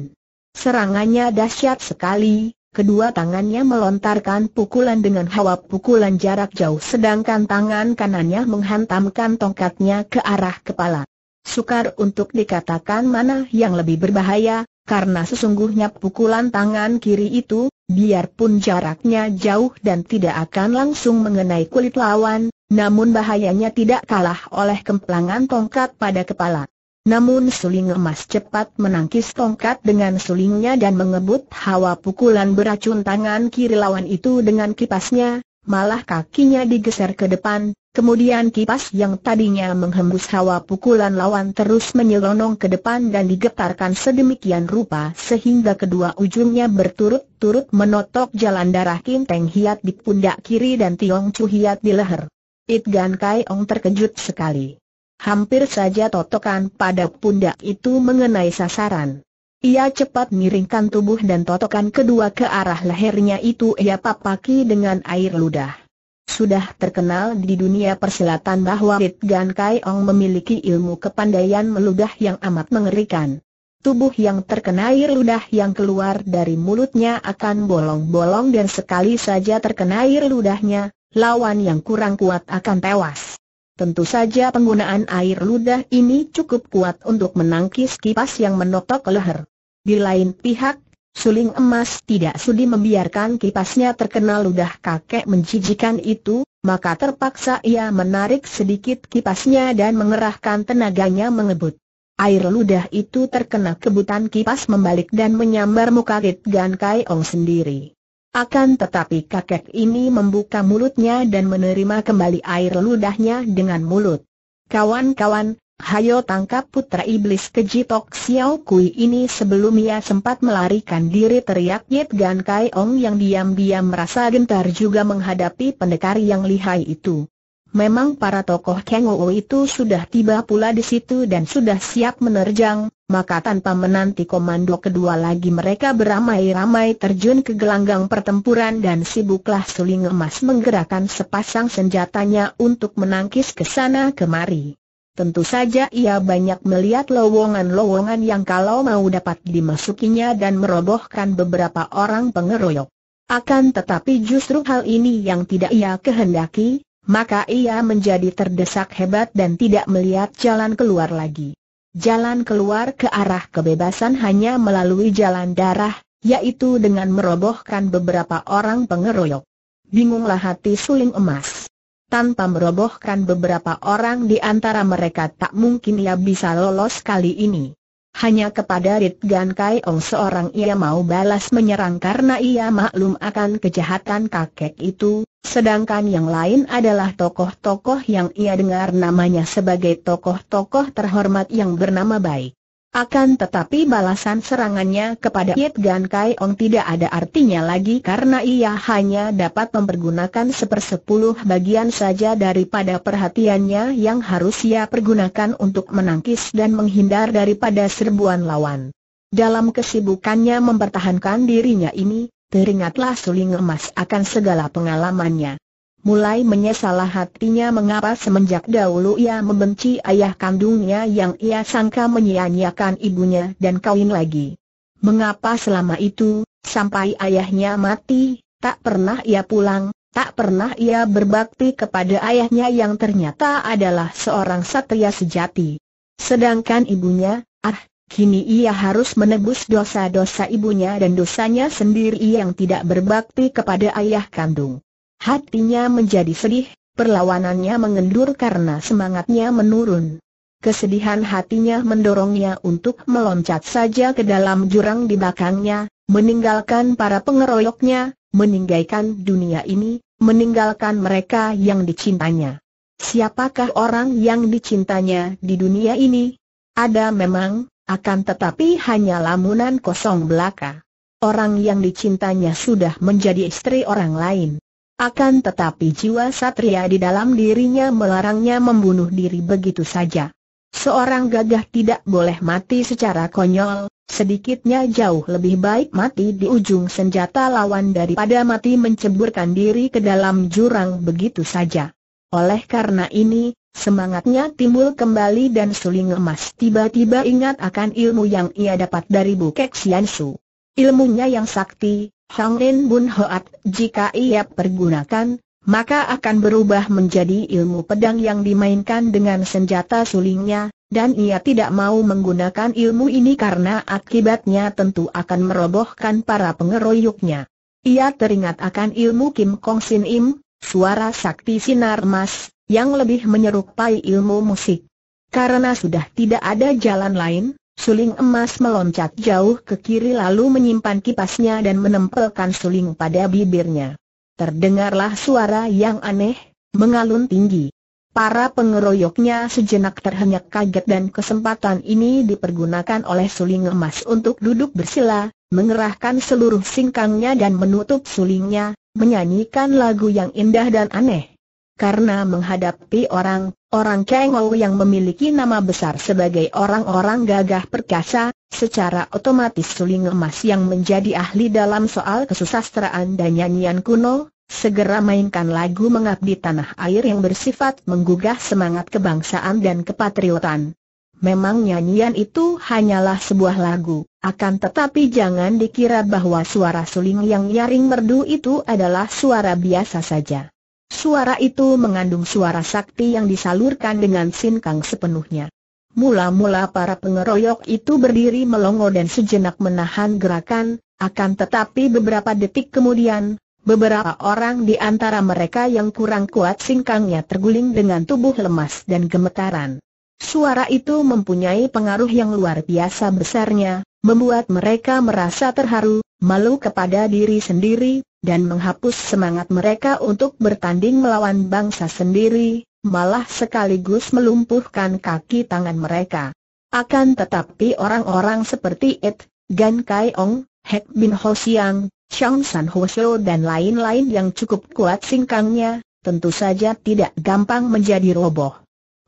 Serangannya dahsyat sekali, kedua tangannya melontarkan pukulan dengan hawa pukulan jarak jauh sedangkan tangan kanannya menghantamkan tongkatnya ke arah kepala. Sukar untuk dikatakan mana yang lebih berbahaya, karena sesungguhnya pukulan tangan kiri itu, biarpun jaraknya jauh dan tidak akan langsung mengenai kulit lawan, namun bahayanya tidak kalah oleh kemplangan tongkat pada kepala. Namun suling emas cepat menangkis tongkat dengan sulingnya dan mengebut hawa pukulan beracun tangan kiri lawan itu dengan kipasnya, malah kakinya digeser ke depan, kemudian kipas yang tadinya menghembus hawa pukulan lawan terus menyelonong ke depan dan digetarkan sedemikian rupa sehingga kedua ujungnya berturut-turut menotok jalan darah Kinteng Hiat di pundak kiri dan Tiong Chu Hiat di leher. It Gan Kai Ong terkejut sekali. Hampir saja totokan pada pundak itu mengenai sasaran. Ia cepat miringkan tubuh dan totokan kedua ke arah lehernya itu ia papaki dengan air ludah. Sudah terkenal di dunia persilatan bahwa It Gan Kai Ong memiliki ilmu kepandaian meludah yang amat mengerikan. Tubuh yang terkena air ludah yang keluar dari mulutnya akan bolong-bolong dan sekali saja terkena air ludahnya, lawan yang kurang kuat akan tewas. Tentu saja penggunaan air ludah ini cukup kuat untuk menangkis kipas yang menotok leher. Di lain pihak, suling emas tidak sudi membiarkan kipasnya terkena ludah kakek menjijikan itu, maka terpaksa ia menarik sedikit kipasnya dan mengerahkan tenaganya mengebut. Air ludah itu terkena kebutan kipas membalik dan menyambar muka Rit Gan Kai Ong sendiri. Akan tetapi kakek ini membuka mulutnya dan menerima kembali air ludahnya dengan mulut. Kawan-kawan, hayo tangkap putra iblis keji Tok Xiao Kui ini sebelum ia sempat melarikan diri teriak Yit Gan Kai Ong yang diam-diam merasa gentar juga menghadapi pendekar yang lihai itu. Memang para tokoh Keng Oo itu sudah tiba pula di situ dan sudah siap menerjang, maka tanpa menanti komando kedua lagi mereka beramai-ramai terjun ke gelanggang pertempuran dan sibuklah suling emas menggerakkan sepasang senjatanya untuk menangkis ke sana kemari. Tentu saja ia banyak melihat lowongan-lowongan yang kalau mau dapat dimasukinya dan merobohkan beberapa orang pengeroyok. Akan tetapi justru hal ini yang tidak ia kehendaki, maka ia menjadi terdesak hebat dan tidak melihat jalan keluar lagi. Jalan keluar ke arah kebebasan hanya melalui jalan darah, yaitu dengan merobohkan beberapa orang pengeroyok. Bingunglah hati suling emas. Tanpa merobohkan beberapa orang di antara mereka tak mungkin ia bisa lolos kali ini. Hanya kepada Ritgan Ong seorang ia mau balas menyerang karena ia maklum akan kejahatan kakek itu, sedangkan yang lain adalah tokoh-tokoh yang ia dengar namanya sebagai tokoh-tokoh terhormat yang bernama baik. Akan tetapi balasan serangannya kepada Yit Gan Kai Ong tidak ada artinya lagi karena ia hanya dapat mempergunakan sepersepuluh bagian saja daripada perhatiannya yang harus ia pergunakan untuk menangkis dan menghindar daripada serbuan lawan. Dalam kesibukannya mempertahankan dirinya ini, teringatlah suling emas akan segala pengalamannya. Mulai menyesal hatinya mengapa semenjak dahulu ia membenci ayah kandungnya yang ia sangka menyia-nyiakan ibunya dan kawin lagi. Mengapa selama itu, sampai ayahnya mati, tak pernah ia pulang, tak pernah ia berbakti kepada ayahnya yang ternyata adalah seorang satria sejati. Sedangkan ibunya, ah, Kini ia harus menebus dosa-dosa ibunya dan dosanya sendiri yang tidak berbakti kepada ayah kandung. Hatinya menjadi sedih, perlawanannya mengendur karena semangatnya menurun. Kesedihan hatinya mendorongnya untuk meloncat saja ke dalam jurang di belakangnya, meninggalkan para pengeroyoknya, meninggalkan dunia ini, meninggalkan mereka yang dicintanya. Siapakah orang yang dicintanya di dunia ini? Ada memang, akan tetapi hanya lamunan kosong belaka. Orang yang dicintanya sudah menjadi istri orang lain. Akan tetapi jiwa satria di dalam dirinya melarangnya membunuh diri begitu saja. Seorang gagah tidak boleh mati secara konyol, sedikitnya jauh lebih baik mati di ujung senjata lawan daripada mati menceburkan diri ke dalam jurang begitu saja. Oleh karena ini, semangatnya timbul kembali dan suling emas tiba-tiba ingat akan ilmu yang ia dapat dari Bukek Siansu. Ilmunya yang sakti, Lin Bun Hoat, jika ia pergunakan, maka akan berubah menjadi ilmu pedang yang dimainkan dengan senjata sulingnya, dan ia tidak mau menggunakan ilmu ini karena akibatnya tentu akan merobohkan para pengeroyoknya. Ia teringat akan ilmu Kim Kong Sin Im, suara sakti sinar emas yang lebih menyerupai ilmu musik. Karena sudah tidak ada jalan lain, Suling emas meloncat jauh ke kiri lalu menyimpan kipasnya dan menempelkan suling pada bibirnya. Terdengarlah suara yang aneh, mengalun tinggi. Para pengeroyoknya sejenak terhenyak kaget dan kesempatan ini dipergunakan oleh suling emas untuk duduk bersila, mengerahkan seluruh singkangnya dan menutup sulingnya, menyanyikan lagu yang indah dan aneh karena menghadapi orang-orang Kengou yang memiliki nama besar sebagai orang-orang gagah perkasa, secara otomatis suling emas yang menjadi ahli dalam soal kesusastraan dan nyanyian kuno, segera mainkan lagu mengabdi tanah air yang bersifat menggugah semangat kebangsaan dan kepatriotan. Memang nyanyian itu hanyalah sebuah lagu, akan tetapi jangan dikira bahwa suara suling yang nyaring merdu itu adalah suara biasa saja. Suara itu mengandung suara sakti yang disalurkan dengan sinkang sepenuhnya. Mula-mula para pengeroyok itu berdiri melongo dan sejenak menahan gerakan, akan tetapi beberapa detik kemudian, beberapa orang di antara mereka yang kurang kuat singkangnya terguling dengan tubuh lemas dan gemetaran. Suara itu mempunyai pengaruh yang luar biasa besarnya, membuat mereka merasa terharu, malu kepada diri sendiri, dan menghapus semangat mereka untuk bertanding melawan bangsa sendiri, malah sekaligus melumpuhkan kaki tangan mereka. Akan tetapi orang-orang seperti Ed, Gan Kai Ong, Hek Bin Ho Siang, Chang San Ho Seo dan lain-lain yang cukup kuat singkangnya, tentu saja tidak gampang menjadi roboh.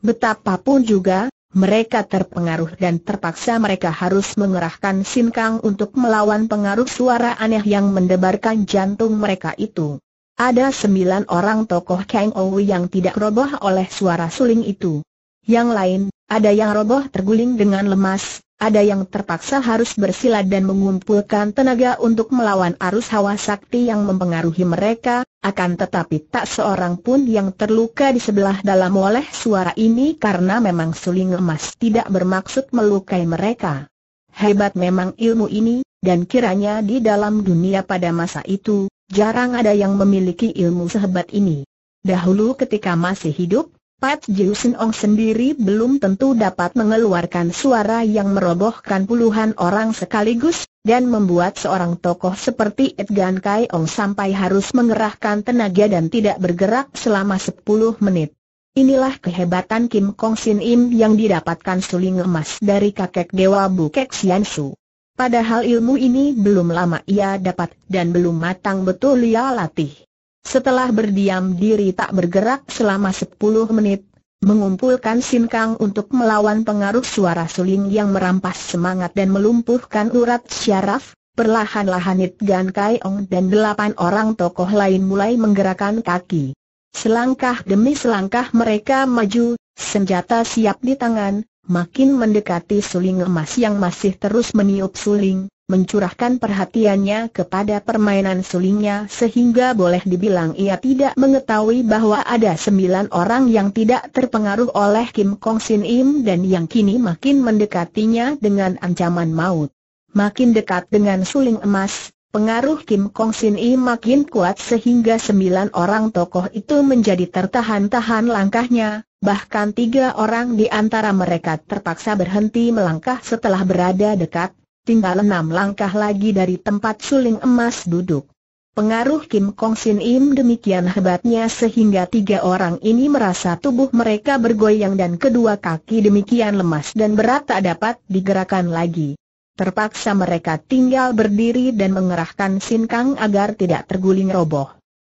Betapapun juga, mereka terpengaruh dan terpaksa mereka harus mengerahkan sinkang untuk melawan pengaruh suara aneh yang mendebarkan jantung mereka itu. Ada sembilan orang tokoh Kang Owi yang tidak roboh oleh suara suling itu. Yang lain, ada yang roboh terguling dengan lemas, ada yang terpaksa harus bersilat dan mengumpulkan tenaga untuk melawan arus hawa sakti yang mempengaruhi mereka, akan tetapi tak seorang pun yang terluka di sebelah dalam oleh suara ini karena memang suling lemas tidak bermaksud melukai mereka. Hebat memang ilmu ini, dan kiranya di dalam dunia pada masa itu, jarang ada yang memiliki ilmu sehebat ini. Dahulu ketika masih hidup, Pat Jiusen Ong sendiri belum tentu dapat mengeluarkan suara yang merobohkan puluhan orang sekaligus, dan membuat seorang tokoh seperti Edgan Kai Ong sampai harus mengerahkan tenaga dan tidak bergerak selama 10 menit. Inilah kehebatan Kim Kong Sin Im yang didapatkan suling emas dari kakek Dewa Bukek Sian Su. Padahal ilmu ini belum lama ia dapat dan belum matang betul ia latih. Setelah berdiam diri tak bergerak selama 10 menit, mengumpulkan sinkang untuk melawan pengaruh suara suling yang merampas semangat dan melumpuhkan urat syaraf, perlahan-lahan It Gan Kai Ong dan delapan orang tokoh lain mulai menggerakkan kaki. Selangkah demi selangkah mereka maju, senjata siap di tangan, makin mendekati suling emas yang masih terus meniup suling, mencurahkan perhatiannya kepada permainan sulingnya sehingga boleh dibilang ia tidak mengetahui bahwa ada sembilan orang yang tidak terpengaruh oleh Kim Kong Sin Im dan yang kini makin mendekatinya dengan ancaman maut. Makin dekat dengan suling emas, pengaruh Kim Kong Sin Im makin kuat sehingga sembilan orang tokoh itu menjadi tertahan-tahan langkahnya, bahkan tiga orang di antara mereka terpaksa berhenti melangkah setelah berada dekat tinggal enam langkah lagi dari tempat suling emas duduk. Pengaruh Kim Kong Sin Im demikian hebatnya sehingga tiga orang ini merasa tubuh mereka bergoyang dan kedua kaki demikian lemas dan berat tak dapat digerakkan lagi. Terpaksa mereka tinggal berdiri dan mengerahkan Sin Kang agar tidak terguling roboh.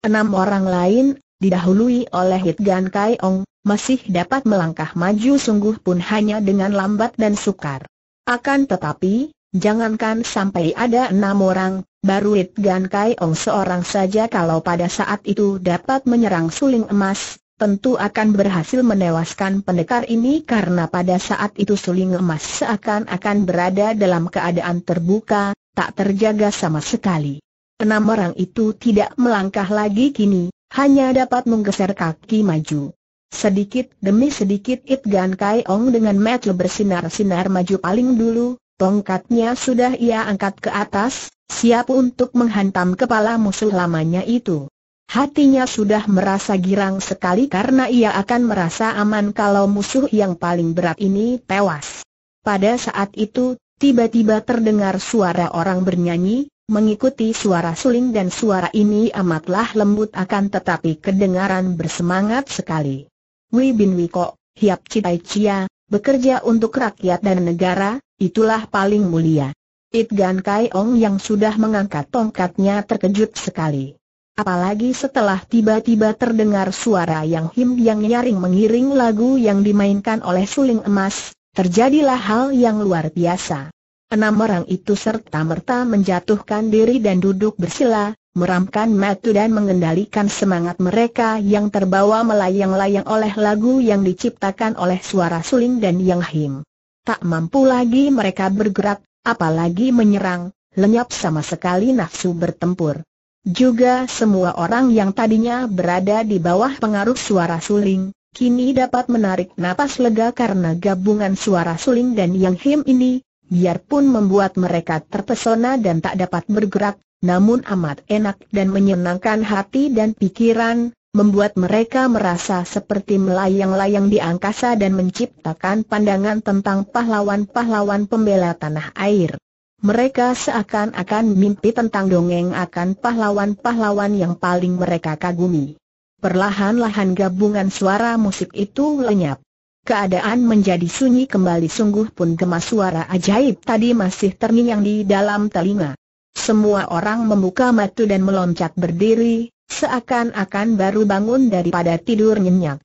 Enam orang lain, didahului oleh Hit Gan Kai Ong, masih dapat melangkah maju sungguh pun hanya dengan lambat dan sukar. Akan tetapi, Jangankan sampai ada enam orang, baru It Gan Kai Ong seorang saja kalau pada saat itu dapat menyerang suling emas, tentu akan berhasil menewaskan pendekar ini karena pada saat itu suling emas seakan-akan berada dalam keadaan terbuka, tak terjaga sama sekali. Enam orang itu tidak melangkah lagi kini, hanya dapat menggeser kaki maju. Sedikit demi sedikit It Gan Kai Ong dengan metel bersinar-sinar maju paling dulu, Tongkatnya sudah ia angkat ke atas, siap untuk menghantam kepala musuh lamanya itu. Hatinya sudah merasa girang sekali karena ia akan merasa aman kalau musuh yang paling berat ini tewas. Pada saat itu, tiba-tiba terdengar suara orang bernyanyi, mengikuti suara suling dan suara ini amatlah lembut akan tetapi kedengaran bersemangat sekali. Wibin Wiko, Hiap Citai Chia, bekerja untuk rakyat dan negara, Itulah paling mulia. Itgan Ong yang sudah mengangkat tongkatnya terkejut sekali. Apalagi setelah tiba-tiba terdengar suara yang him yang nyaring mengiring lagu yang dimainkan oleh suling emas, terjadilah hal yang luar biasa. Enam orang itu serta-merta menjatuhkan diri dan duduk bersila, meramkan matu dan mengendalikan semangat mereka yang terbawa melayang-layang oleh lagu yang diciptakan oleh suara suling dan yang him tak mampu lagi mereka bergerak, apalagi menyerang, lenyap sama sekali nafsu bertempur. Juga semua orang yang tadinya berada di bawah pengaruh suara suling, kini dapat menarik napas lega karena gabungan suara suling dan yang him ini, biarpun membuat mereka terpesona dan tak dapat bergerak, namun amat enak dan menyenangkan hati dan pikiran, membuat mereka merasa seperti melayang-layang di angkasa dan menciptakan pandangan tentang pahlawan-pahlawan pembela tanah air. Mereka seakan-akan mimpi tentang dongeng akan pahlawan-pahlawan yang paling mereka kagumi. Perlahan-lahan gabungan suara musik itu lenyap. Keadaan menjadi sunyi kembali sungguh pun gemas suara ajaib tadi masih terngiang di dalam telinga. Semua orang membuka mata dan meloncat berdiri, Seakan-akan baru bangun daripada tidur nyenyak.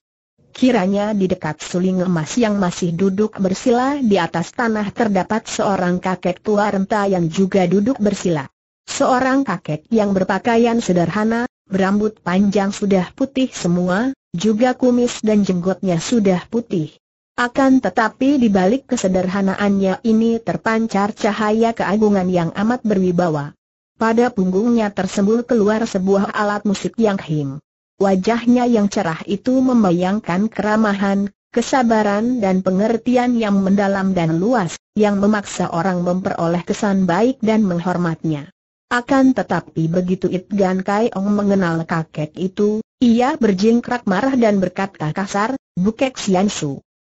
Kiranya di dekat suling emas yang masih duduk bersila di atas tanah terdapat seorang kakek tua renta yang juga duduk bersila. Seorang kakek yang berpakaian sederhana, berambut panjang sudah putih semua, juga kumis dan jenggotnya sudah putih. Akan tetapi di balik kesederhanaannya ini terpancar cahaya keagungan yang amat berwibawa. Pada punggungnya tersembul keluar sebuah alat musik yang hing. Wajahnya yang cerah itu membayangkan keramahan, kesabaran dan pengertian yang mendalam dan luas, yang memaksa orang memperoleh kesan baik dan menghormatnya. Akan tetapi begitu It Gan Kai mengenal kakek itu, ia berjingkrak marah dan berkata kasar, Bukek Sian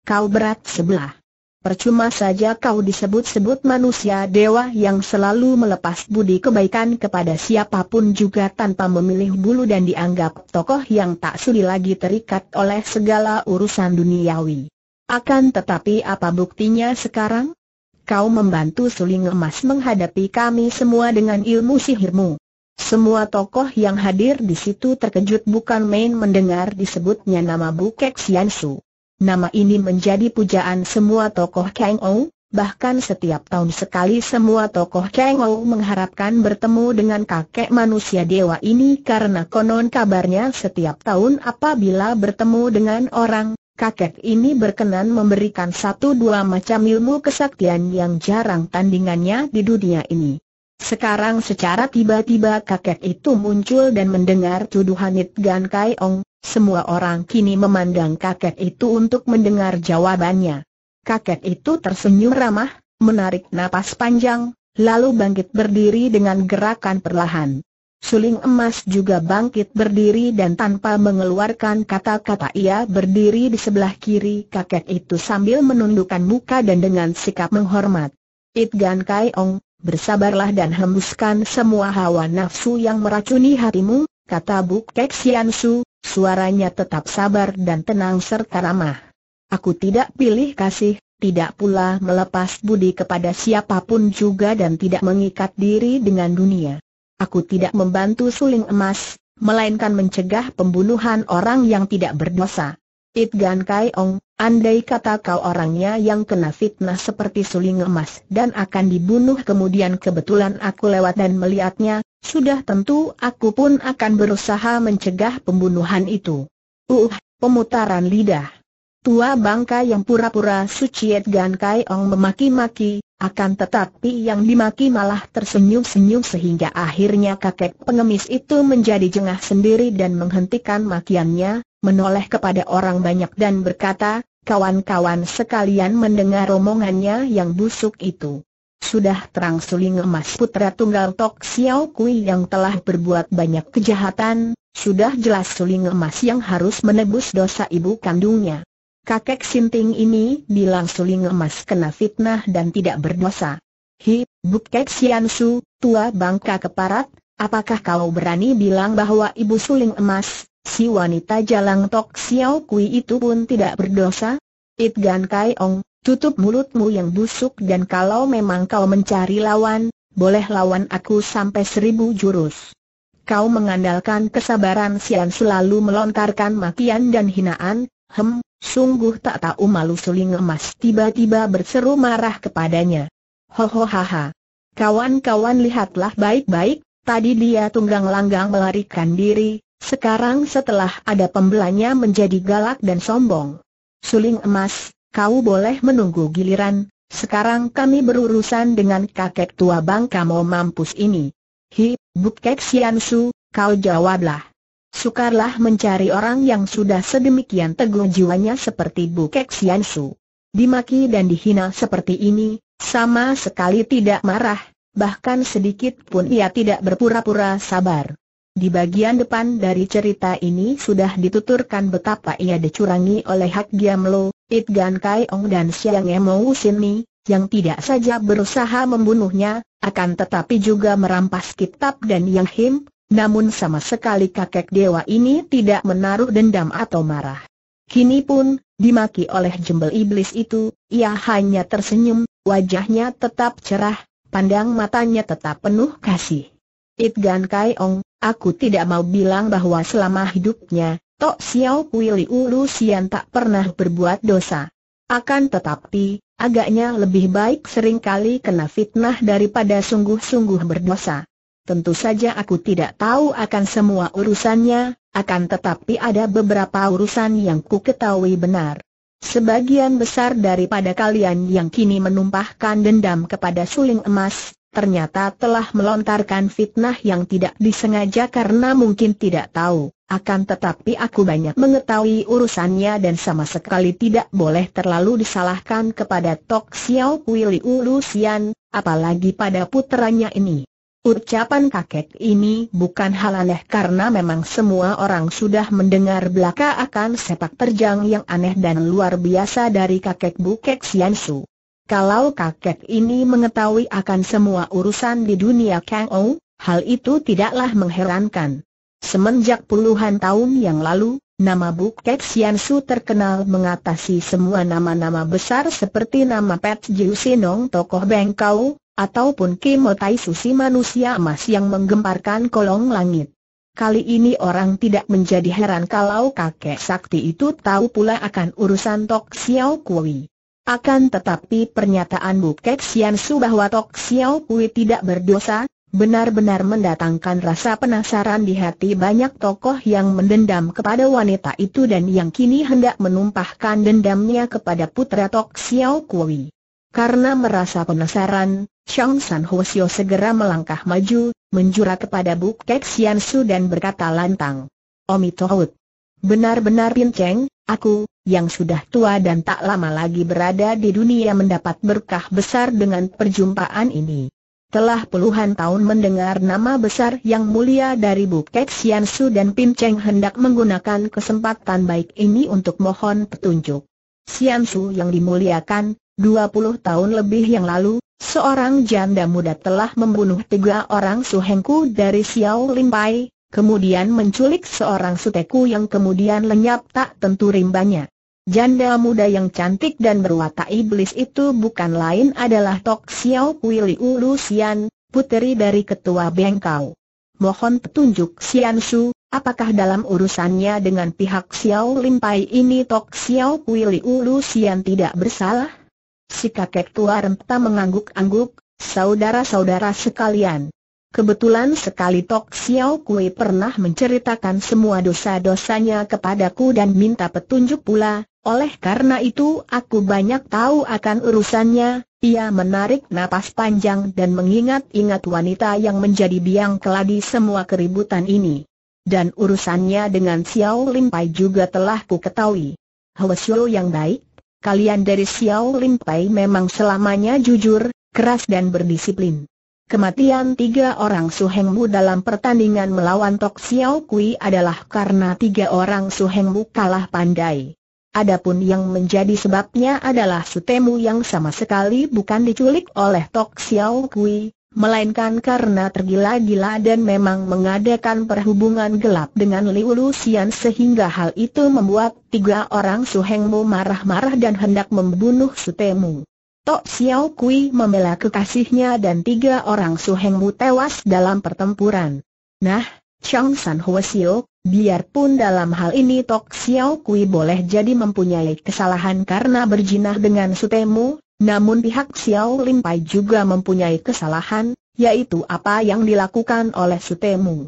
Kau berat sebelah. Percuma saja kau disebut-sebut manusia dewa yang selalu melepas budi kebaikan kepada siapapun juga tanpa memilih bulu dan dianggap tokoh yang tak sudi lagi terikat oleh segala urusan duniawi. Akan tetapi apa buktinya sekarang? Kau membantu suling emas menghadapi kami semua dengan ilmu sihirmu. Semua tokoh yang hadir di situ terkejut bukan main mendengar disebutnya nama Bukek Siansu. Nama ini menjadi pujaan semua tokoh Kang Ou, bahkan setiap tahun sekali semua tokoh Kang Ou mengharapkan bertemu dengan kakek manusia dewa ini karena konon kabarnya setiap tahun apabila bertemu dengan orang, kakek ini berkenan memberikan satu dua macam ilmu kesaktian yang jarang tandingannya di dunia ini. Sekarang secara tiba-tiba kakek itu muncul dan mendengar tuduhan Nit Gan Kai Ong, semua orang kini memandang kakek itu untuk mendengar jawabannya. Kakek itu tersenyum ramah, menarik napas panjang, lalu bangkit berdiri dengan gerakan perlahan. Suling emas juga bangkit berdiri dan tanpa mengeluarkan kata-kata ia berdiri di sebelah kiri kakek itu sambil menundukkan muka dan dengan sikap menghormat. Itgan Kai Ong, bersabarlah dan hembuskan semua hawa nafsu yang meracuni hatimu, kata Buk Kek Sian Su, Suaranya tetap sabar dan tenang serta ramah. Aku tidak pilih kasih, tidak pula melepas budi kepada siapapun juga dan tidak mengikat diri dengan dunia. Aku tidak membantu suling emas, melainkan mencegah pembunuhan orang yang tidak berdosa. It Gan Kai Ong, andai kata kau orangnya yang kena fitnah seperti suling emas dan akan dibunuh kemudian kebetulan aku lewat dan melihatnya, sudah tentu aku pun akan berusaha mencegah pembunuhan itu. Uh, pemutaran lidah. Tua bangka yang pura-pura suci Gan Kai Ong memaki-maki, akan tetapi yang dimaki malah tersenyum-senyum sehingga akhirnya kakek pengemis itu menjadi jengah sendiri dan menghentikan makiannya, menoleh kepada orang banyak dan berkata, kawan-kawan sekalian mendengar omongannya yang busuk itu. Sudah terang suling emas putra tunggal Tok Xiao Kui yang telah berbuat banyak kejahatan, sudah jelas suling emas yang harus menebus dosa ibu kandungnya. Kakek Sinting ini bilang suling emas kena fitnah dan tidak berdosa. Hi, Bukek Su, tua bangka keparat, apakah kau berani bilang bahwa ibu suling emas, Si wanita jalang Tok Xiao Kui itu pun tidak berdosa? It Gan Kai Ong, tutup mulutmu yang busuk dan kalau memang kau mencari lawan, boleh lawan aku sampai seribu jurus. Kau mengandalkan kesabaran Sian selalu melontarkan makian dan hinaan, hem, sungguh tak tahu malu suling emas tiba-tiba berseru marah kepadanya. Ho ho ha ha. Kawan-kawan lihatlah baik-baik, tadi dia tunggang langgang melarikan diri, sekarang setelah ada pembelanya menjadi galak dan sombong. Suling emas, kau boleh menunggu giliran, sekarang kami berurusan dengan kakek tua bang kamu mampus ini. Hi, Bukek Siansu, kau jawablah. Sukarlah mencari orang yang sudah sedemikian teguh jiwanya seperti Bukek Siansu. Dimaki dan dihina seperti ini, sama sekali tidak marah, bahkan sedikit pun ia tidak berpura-pura sabar. Di bagian depan dari cerita ini sudah dituturkan betapa ia dicurangi oleh Hak Giam Lo, It Gan Kai Ong dan Siang Emo Sin yang tidak saja berusaha membunuhnya, akan tetapi juga merampas kitab dan Yang Him, namun sama sekali kakek dewa ini tidak menaruh dendam atau marah. Kini pun, dimaki oleh jembel iblis itu, ia hanya tersenyum, wajahnya tetap cerah, pandang matanya tetap penuh kasih. It Gan Kai Ong, aku tidak mau bilang bahwa selama hidupnya, Tok Xiao Kui Liu Lu Xian tak pernah berbuat dosa. Akan tetapi, agaknya lebih baik seringkali kena fitnah daripada sungguh-sungguh berdosa. Tentu saja aku tidak tahu akan semua urusannya, akan tetapi ada beberapa urusan yang ku ketahui benar. Sebagian besar daripada kalian yang kini menumpahkan dendam kepada suling emas, ternyata telah melontarkan fitnah yang tidak disengaja karena mungkin tidak tahu, akan tetapi aku banyak mengetahui urusannya dan sama sekali tidak boleh terlalu disalahkan kepada Tok Xiao Kui Liu apalagi pada putranya ini. Ucapan kakek ini bukan hal aneh karena memang semua orang sudah mendengar belaka akan sepak terjang yang aneh dan luar biasa dari kakek Bukek Su. Kalau kakek ini mengetahui akan semua urusan di dunia Kang Ou, hal itu tidaklah mengherankan. Semenjak puluhan tahun yang lalu, Nama Bukek Sian Su terkenal mengatasi semua nama-nama besar seperti nama Pet Jiu Sinong tokoh Bengkau, ataupun Kim Tai Susi manusia emas yang menggemparkan kolong langit. Kali ini orang tidak menjadi heran kalau kakek sakti itu tahu pula akan urusan Tok Xiao Kui. Akan tetapi pernyataan Kek Sian Su bahwa Tok Xiao Pui tidak berdosa, benar-benar mendatangkan rasa penasaran di hati banyak tokoh yang mendendam kepada wanita itu dan yang kini hendak menumpahkan dendamnya kepada putra Tok Xiao Kui. Karena merasa penasaran, Chang San Hosio segera melangkah maju, menjura kepada Kek Sian Su dan berkata lantang. Omi Tohut. Benar-benar pinceng, aku, yang sudah tua dan tak lama lagi berada di dunia mendapat berkah besar dengan perjumpaan ini. Telah puluhan tahun mendengar nama besar yang mulia dari Bukek Siansu dan Pin Cheng hendak menggunakan kesempatan baik ini untuk mohon petunjuk. Siansu yang dimuliakan, 20 tahun lebih yang lalu, seorang janda muda telah membunuh tiga orang suhengku dari Xiao Limpai, kemudian menculik seorang suteku yang kemudian lenyap tak tentu rimbanya. Janda muda yang cantik dan berwatak iblis itu bukan lain adalah Tok Xiao Kui Liu Lu Xian, puteri dari ketua Bengkau. Mohon petunjuk Xian Su, apakah dalam urusannya dengan pihak Xiao Lim Pai ini Tok Xiao Kui Liu Lu Xian tidak bersalah? Si kakek tua renta mengangguk-angguk, saudara-saudara sekalian. Kebetulan sekali Tok Xiao Kui pernah menceritakan semua dosa-dosanya kepadaku dan minta petunjuk pula, oleh karena itu aku banyak tahu akan urusannya, ia menarik napas panjang dan mengingat-ingat wanita yang menjadi biang keladi semua keributan ini. Dan urusannya dengan Xiao Lim Pai juga telah ku ketahui. Hwasyo yang baik, kalian dari Xiao Lim Pai memang selamanya jujur, keras dan berdisiplin. Kematian tiga orang suhengmu dalam pertandingan melawan Tok Xiao Kui adalah karena tiga orang suhengmu kalah pandai. Adapun yang menjadi sebabnya adalah sutemu yang sama sekali bukan diculik oleh Tok Xiao Kui, melainkan karena tergila-gila dan memang mengadakan perhubungan gelap dengan Liu Xian sehingga hal itu membuat tiga orang suhengmu marah-marah dan hendak membunuh sutemu. Tok Xiao Kui membela kekasihnya dan tiga orang Su Mu tewas dalam pertempuran. Nah, Chang San Xiao, biarpun dalam hal ini Tok Xiao Kui boleh jadi mempunyai kesalahan karena berjinah dengan Su sutemu, namun pihak Xiao Lim Pai juga mempunyai kesalahan, yaitu apa yang dilakukan oleh Su sutemu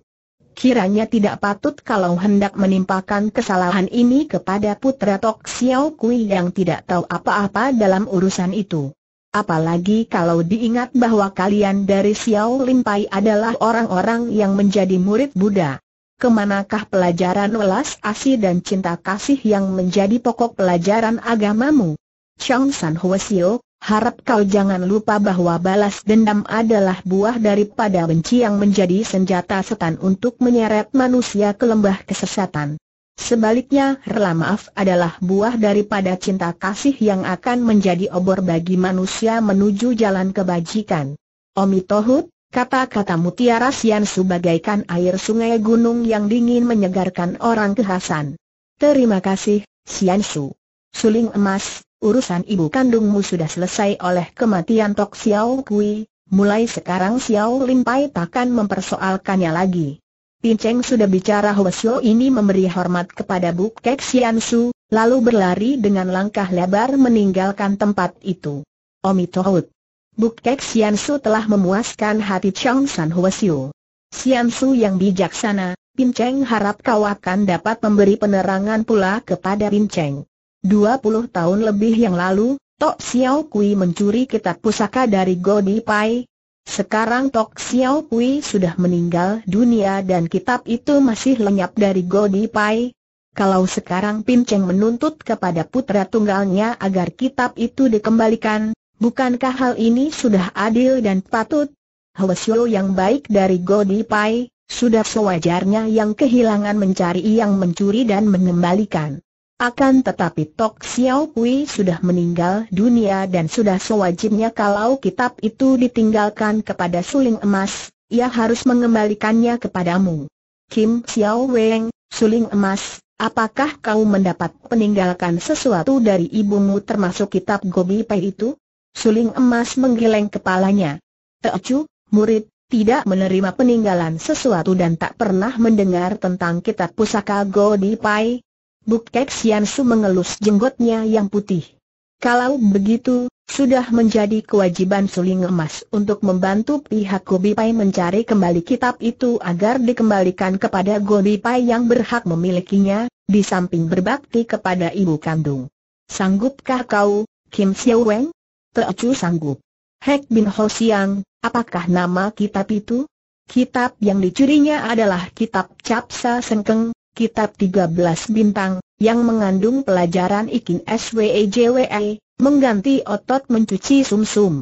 kiranya tidak patut kalau hendak menimpakan kesalahan ini kepada putra Tok Xiao Kui yang tidak tahu apa-apa dalam urusan itu. Apalagi kalau diingat bahwa kalian dari Xiao Limpai adalah orang-orang yang menjadi murid Buddha. Kemanakah pelajaran welas asih dan cinta kasih yang menjadi pokok pelajaran agamamu? Chang San Hwasio, harap kau jangan lupa bahwa balas dendam adalah buah daripada benci yang menjadi senjata setan untuk menyeret manusia ke lembah kesesatan. Sebaliknya, rela maaf adalah buah daripada cinta kasih yang akan menjadi obor bagi manusia menuju jalan kebajikan. Omi Tohut, Kata-kata mutiara sian sebagaikan air sungai gunung yang dingin menyegarkan orang kehasan. Terima kasih, Sian Su. Suling emas, urusan ibu kandungmu sudah selesai oleh kematian Tok Xiao Kui, mulai sekarang Xiao Lim Pai takkan mempersoalkannya lagi. Cheng sudah bicara Hwasyo ini memberi hormat kepada Bu Kek Sian Su, lalu berlari dengan langkah lebar meninggalkan tempat itu. Omitohut. Bu Kek Sian Su telah memuaskan hati Chong San Hwasyo. Sian Su yang bijaksana, Pin Cheng harap kau akan dapat memberi penerangan pula kepada Pin Cheng. 20 tahun lebih yang lalu, Tok Xiao Kui mencuri kitab pusaka dari Godi Pai. Sekarang Tok Xiao Kui sudah meninggal dunia dan kitab itu masih lenyap dari Godi Pai. Kalau sekarang Pin Cheng menuntut kepada putra tunggalnya agar kitab itu dikembalikan, bukankah hal ini sudah adil dan patut? Hwasyo yang baik dari Godi Pai, sudah sewajarnya yang kehilangan mencari yang mencuri dan mengembalikan. Akan tetapi Tok Xiao Pui sudah meninggal dunia dan sudah sewajibnya kalau kitab itu ditinggalkan kepada suling emas, ia harus mengembalikannya kepadamu. Kim Xiao Weng, suling emas, apakah kau mendapat meninggalkan sesuatu dari ibumu termasuk kitab Gobi Pai itu? Suling emas menggeleng kepalanya. Teocu, murid, tidak menerima peninggalan sesuatu dan tak pernah mendengar tentang kitab pusaka Gobi Pai, Sian Su mengelus jenggotnya yang putih. Kalau begitu, sudah menjadi kewajiban suling emas untuk membantu pihak Gobi Pai mencari kembali kitab itu agar dikembalikan kepada Gobi Pai yang berhak memilikinya, di samping berbakti kepada ibu kandung. Sanggupkah kau, Kim Xiao Weng? Teocu sanggup. Hek Bin Ho Siang, apakah nama kitab itu? Kitab yang dicurinya adalah kitab Capsa Sengkeng, Kitab 13 Bintang, yang mengandung pelajaran ikin SWEJWE, e, mengganti otot mencuci sumsum. -sum.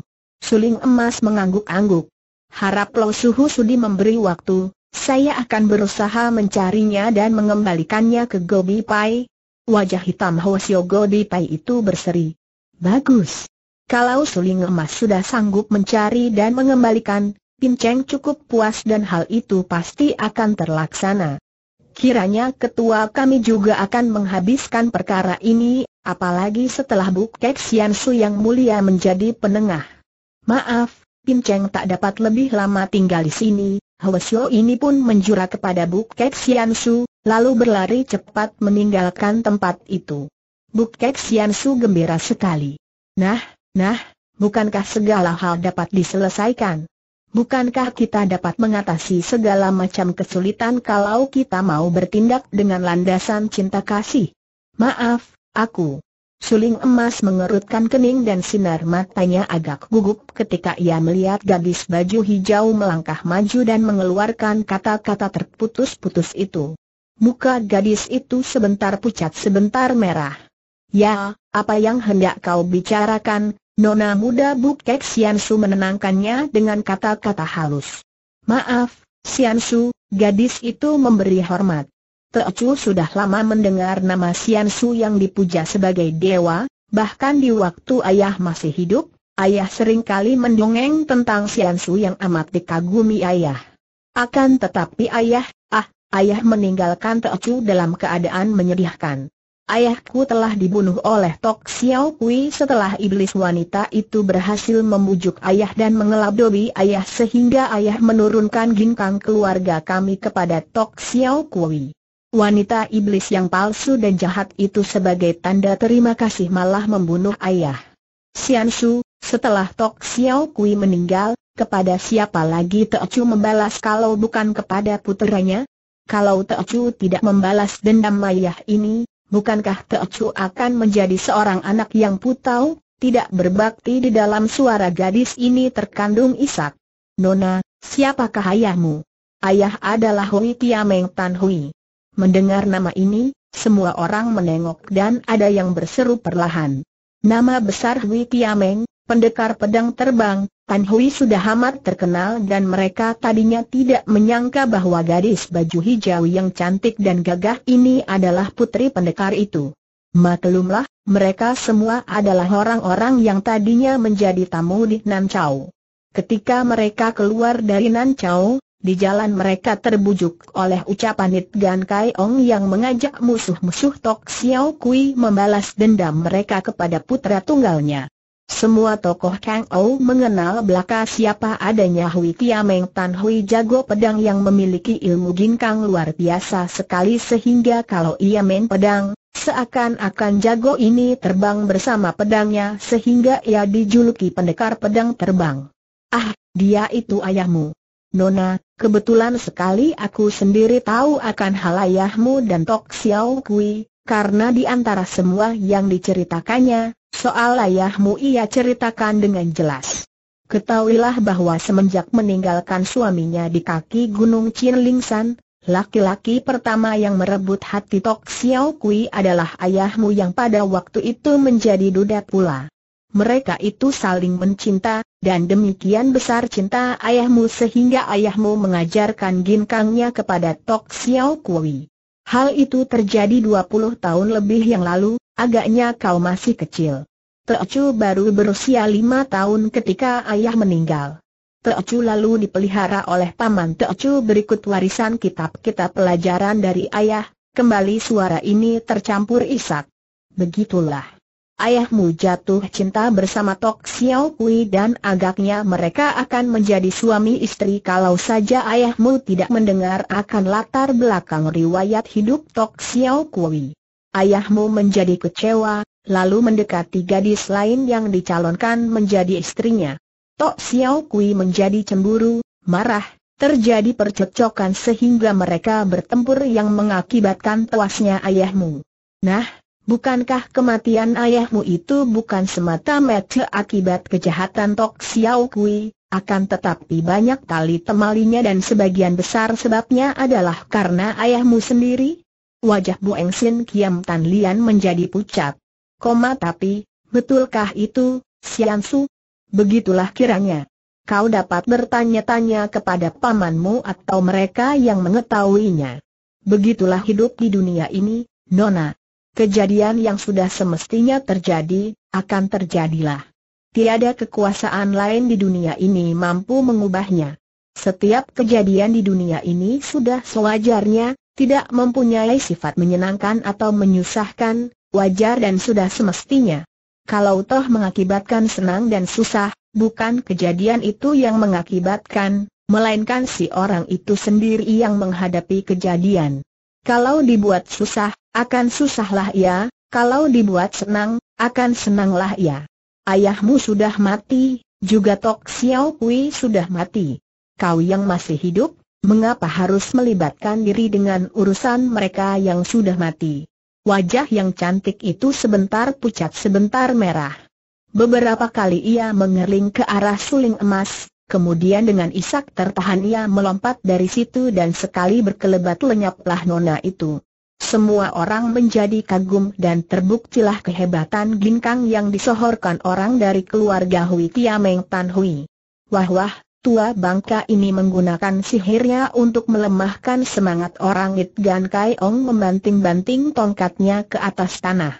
Suling emas mengangguk-angguk. Harap Lo Suhu Sudi memberi waktu, saya akan berusaha mencarinya dan mengembalikannya ke Gobi Pai. Wajah hitam Hwasyo Gobi Pai itu berseri. Bagus. Kalau suling emas sudah sanggup mencari dan mengembalikan, Pinceng cukup puas dan hal itu pasti akan terlaksana. Kiranya ketua kami juga akan menghabiskan perkara ini, apalagi setelah Bukek Sian Su yang mulia menjadi penengah. Maaf, Pin Cheng tak dapat lebih lama tinggal di sini, Hwasyo ini pun menjura kepada Bukek Sian Su, lalu berlari cepat meninggalkan tempat itu. Bukek Sian Su gembira sekali. Nah, nah, bukankah segala hal dapat diselesaikan? Bukankah kita dapat mengatasi segala macam kesulitan kalau kita mau bertindak dengan landasan cinta kasih? Maaf, aku. Suling emas mengerutkan kening dan sinar matanya agak gugup ketika ia melihat gadis baju hijau melangkah maju dan mengeluarkan kata-kata terputus-putus itu. Muka gadis itu sebentar pucat sebentar merah. Ya, apa yang hendak kau bicarakan, Nona muda Buk Kek Siansu menenangkannya dengan kata-kata halus. Maaf, Siansu, gadis itu memberi hormat. Teocu sudah lama mendengar nama Siansu yang dipuja sebagai dewa, bahkan di waktu ayah masih hidup, ayah seringkali mendongeng tentang Siansu yang amat dikagumi ayah. Akan tetapi ayah, ah, ayah meninggalkan Teocu dalam keadaan menyedihkan. Ayahku telah dibunuh oleh Tok Xiao Kui setelah iblis wanita itu berhasil membujuk ayah dan mengelabui ayah sehingga ayah menurunkan ginkang keluarga kami kepada Tok Xiao Kui. Wanita iblis yang palsu dan jahat itu sebagai tanda terima kasih malah membunuh ayah. Xian Su, setelah Tok Xiao Kui meninggal, kepada siapa lagi Chu membalas kalau bukan kepada putranya? Kalau Chu tidak membalas dendam ayah ini, bukankah Teocu akan menjadi seorang anak yang putau, tidak berbakti di dalam suara gadis ini terkandung isak. Nona, siapakah ayahmu? Ayah adalah Hui Tiameng Tan Hui. Mendengar nama ini, semua orang menengok dan ada yang berseru perlahan. Nama besar Hui Tiameng, pendekar pedang terbang, Tan Hui sudah amat terkenal dan mereka tadinya tidak menyangka bahwa gadis baju hijau yang cantik dan gagah ini adalah putri pendekar itu. Maklumlah, mereka semua adalah orang-orang yang tadinya menjadi tamu di Nan Ketika mereka keluar dari Nan di jalan mereka terbujuk oleh ucapan Nit Gan Kai Ong yang mengajak musuh-musuh Tok Xiao Kui membalas dendam mereka kepada putra tunggalnya. Semua tokoh Kang Ou mengenal belaka siapa adanya Hui Tiameng Tan Hui jago pedang yang memiliki ilmu ginkang luar biasa sekali sehingga kalau ia main pedang, seakan-akan jago ini terbang bersama pedangnya sehingga ia dijuluki pendekar pedang terbang. Ah, dia itu ayahmu. Nona, kebetulan sekali aku sendiri tahu akan hal ayahmu dan Tok Xiao Kui, karena di antara semua yang diceritakannya, Soal ayahmu ia ceritakan dengan jelas. Ketahuilah bahwa semenjak meninggalkan suaminya di kaki Gunung Chinlingsan, laki-laki pertama yang merebut hati Tok Xiao Kui adalah ayahmu yang pada waktu itu menjadi duda pula. Mereka itu saling mencinta, dan demikian besar cinta ayahmu sehingga ayahmu mengajarkan ginkangnya kepada Tok Xiao Kui. Hal itu terjadi 20 tahun lebih yang lalu, agaknya kau masih kecil. Teocu baru berusia 5 tahun ketika ayah meninggal. Teocu lalu dipelihara oleh paman Teocu berikut warisan kitab-kitab pelajaran dari ayah, kembali suara ini tercampur isak. Begitulah. Ayahmu jatuh cinta bersama Tok Xiao Kui dan agaknya mereka akan menjadi suami istri kalau saja ayahmu tidak mendengar akan latar belakang riwayat hidup Tok Xiao Kui. Ayahmu menjadi kecewa, lalu mendekati gadis lain yang dicalonkan menjadi istrinya. Tok Xiao Kui menjadi cemburu, marah, terjadi percekcokan sehingga mereka bertempur yang mengakibatkan tewasnya ayahmu. Nah, Bukankah kematian ayahmu itu bukan semata-mata akibat kejahatan Tok Xiao Kui, akan tetapi banyak tali temalinya dan sebagian besar sebabnya adalah karena ayahmu sendiri? Wajah Bu Engsin Kiam Tan Lian menjadi pucat. Koma tapi, betulkah itu, Sian Su? Begitulah kiranya. Kau dapat bertanya-tanya kepada pamanmu atau mereka yang mengetahuinya. Begitulah hidup di dunia ini, Nona. Kejadian yang sudah semestinya terjadi, akan terjadilah. Tiada kekuasaan lain di dunia ini mampu mengubahnya. Setiap kejadian di dunia ini sudah sewajarnya, tidak mempunyai sifat menyenangkan atau menyusahkan, wajar dan sudah semestinya. Kalau toh mengakibatkan senang dan susah, bukan kejadian itu yang mengakibatkan, melainkan si orang itu sendiri yang menghadapi kejadian. Kalau dibuat susah, akan susahlah ia, kalau dibuat senang, akan senanglah ia. Ayahmu sudah mati, juga Tok Xiao Pui sudah mati. Kau yang masih hidup, mengapa harus melibatkan diri dengan urusan mereka yang sudah mati? Wajah yang cantik itu sebentar pucat sebentar merah. Beberapa kali ia mengerling ke arah suling emas, Kemudian dengan isak tertahan ia melompat dari situ dan sekali berkelebat lenyaplah nona itu. Semua orang menjadi kagum dan terbuktilah kehebatan ginkang yang disohorkan orang dari keluarga Hui Tiameng Tan Hui. Wah wah, tua bangka ini menggunakan sihirnya untuk melemahkan semangat orang It Gan Kai Ong membanting-banting tongkatnya ke atas tanah.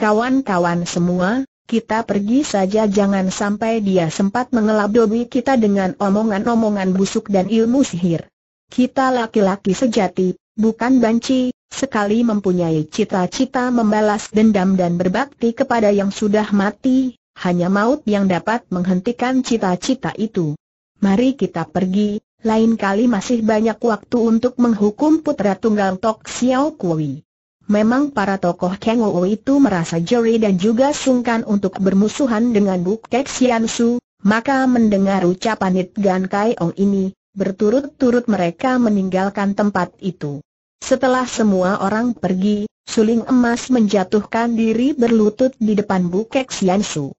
Kawan-kawan semua, kita pergi saja jangan sampai dia sempat mengelabui kita dengan omongan-omongan busuk dan ilmu sihir. Kita laki-laki sejati, bukan banci, sekali mempunyai cita-cita membalas dendam dan berbakti kepada yang sudah mati, hanya maut yang dapat menghentikan cita-cita itu. Mari kita pergi, lain kali masih banyak waktu untuk menghukum putra tunggal Tok Xiao Kui. Memang para tokoh Kang Wu itu merasa jeri dan juga sungkan untuk bermusuhan dengan Bu Kek Sian Su, maka mendengar ucapan Nit Gan Kai Ong ini, berturut-turut mereka meninggalkan tempat itu. Setelah semua orang pergi, suling emas menjatuhkan diri berlutut di depan Kek Sian Su.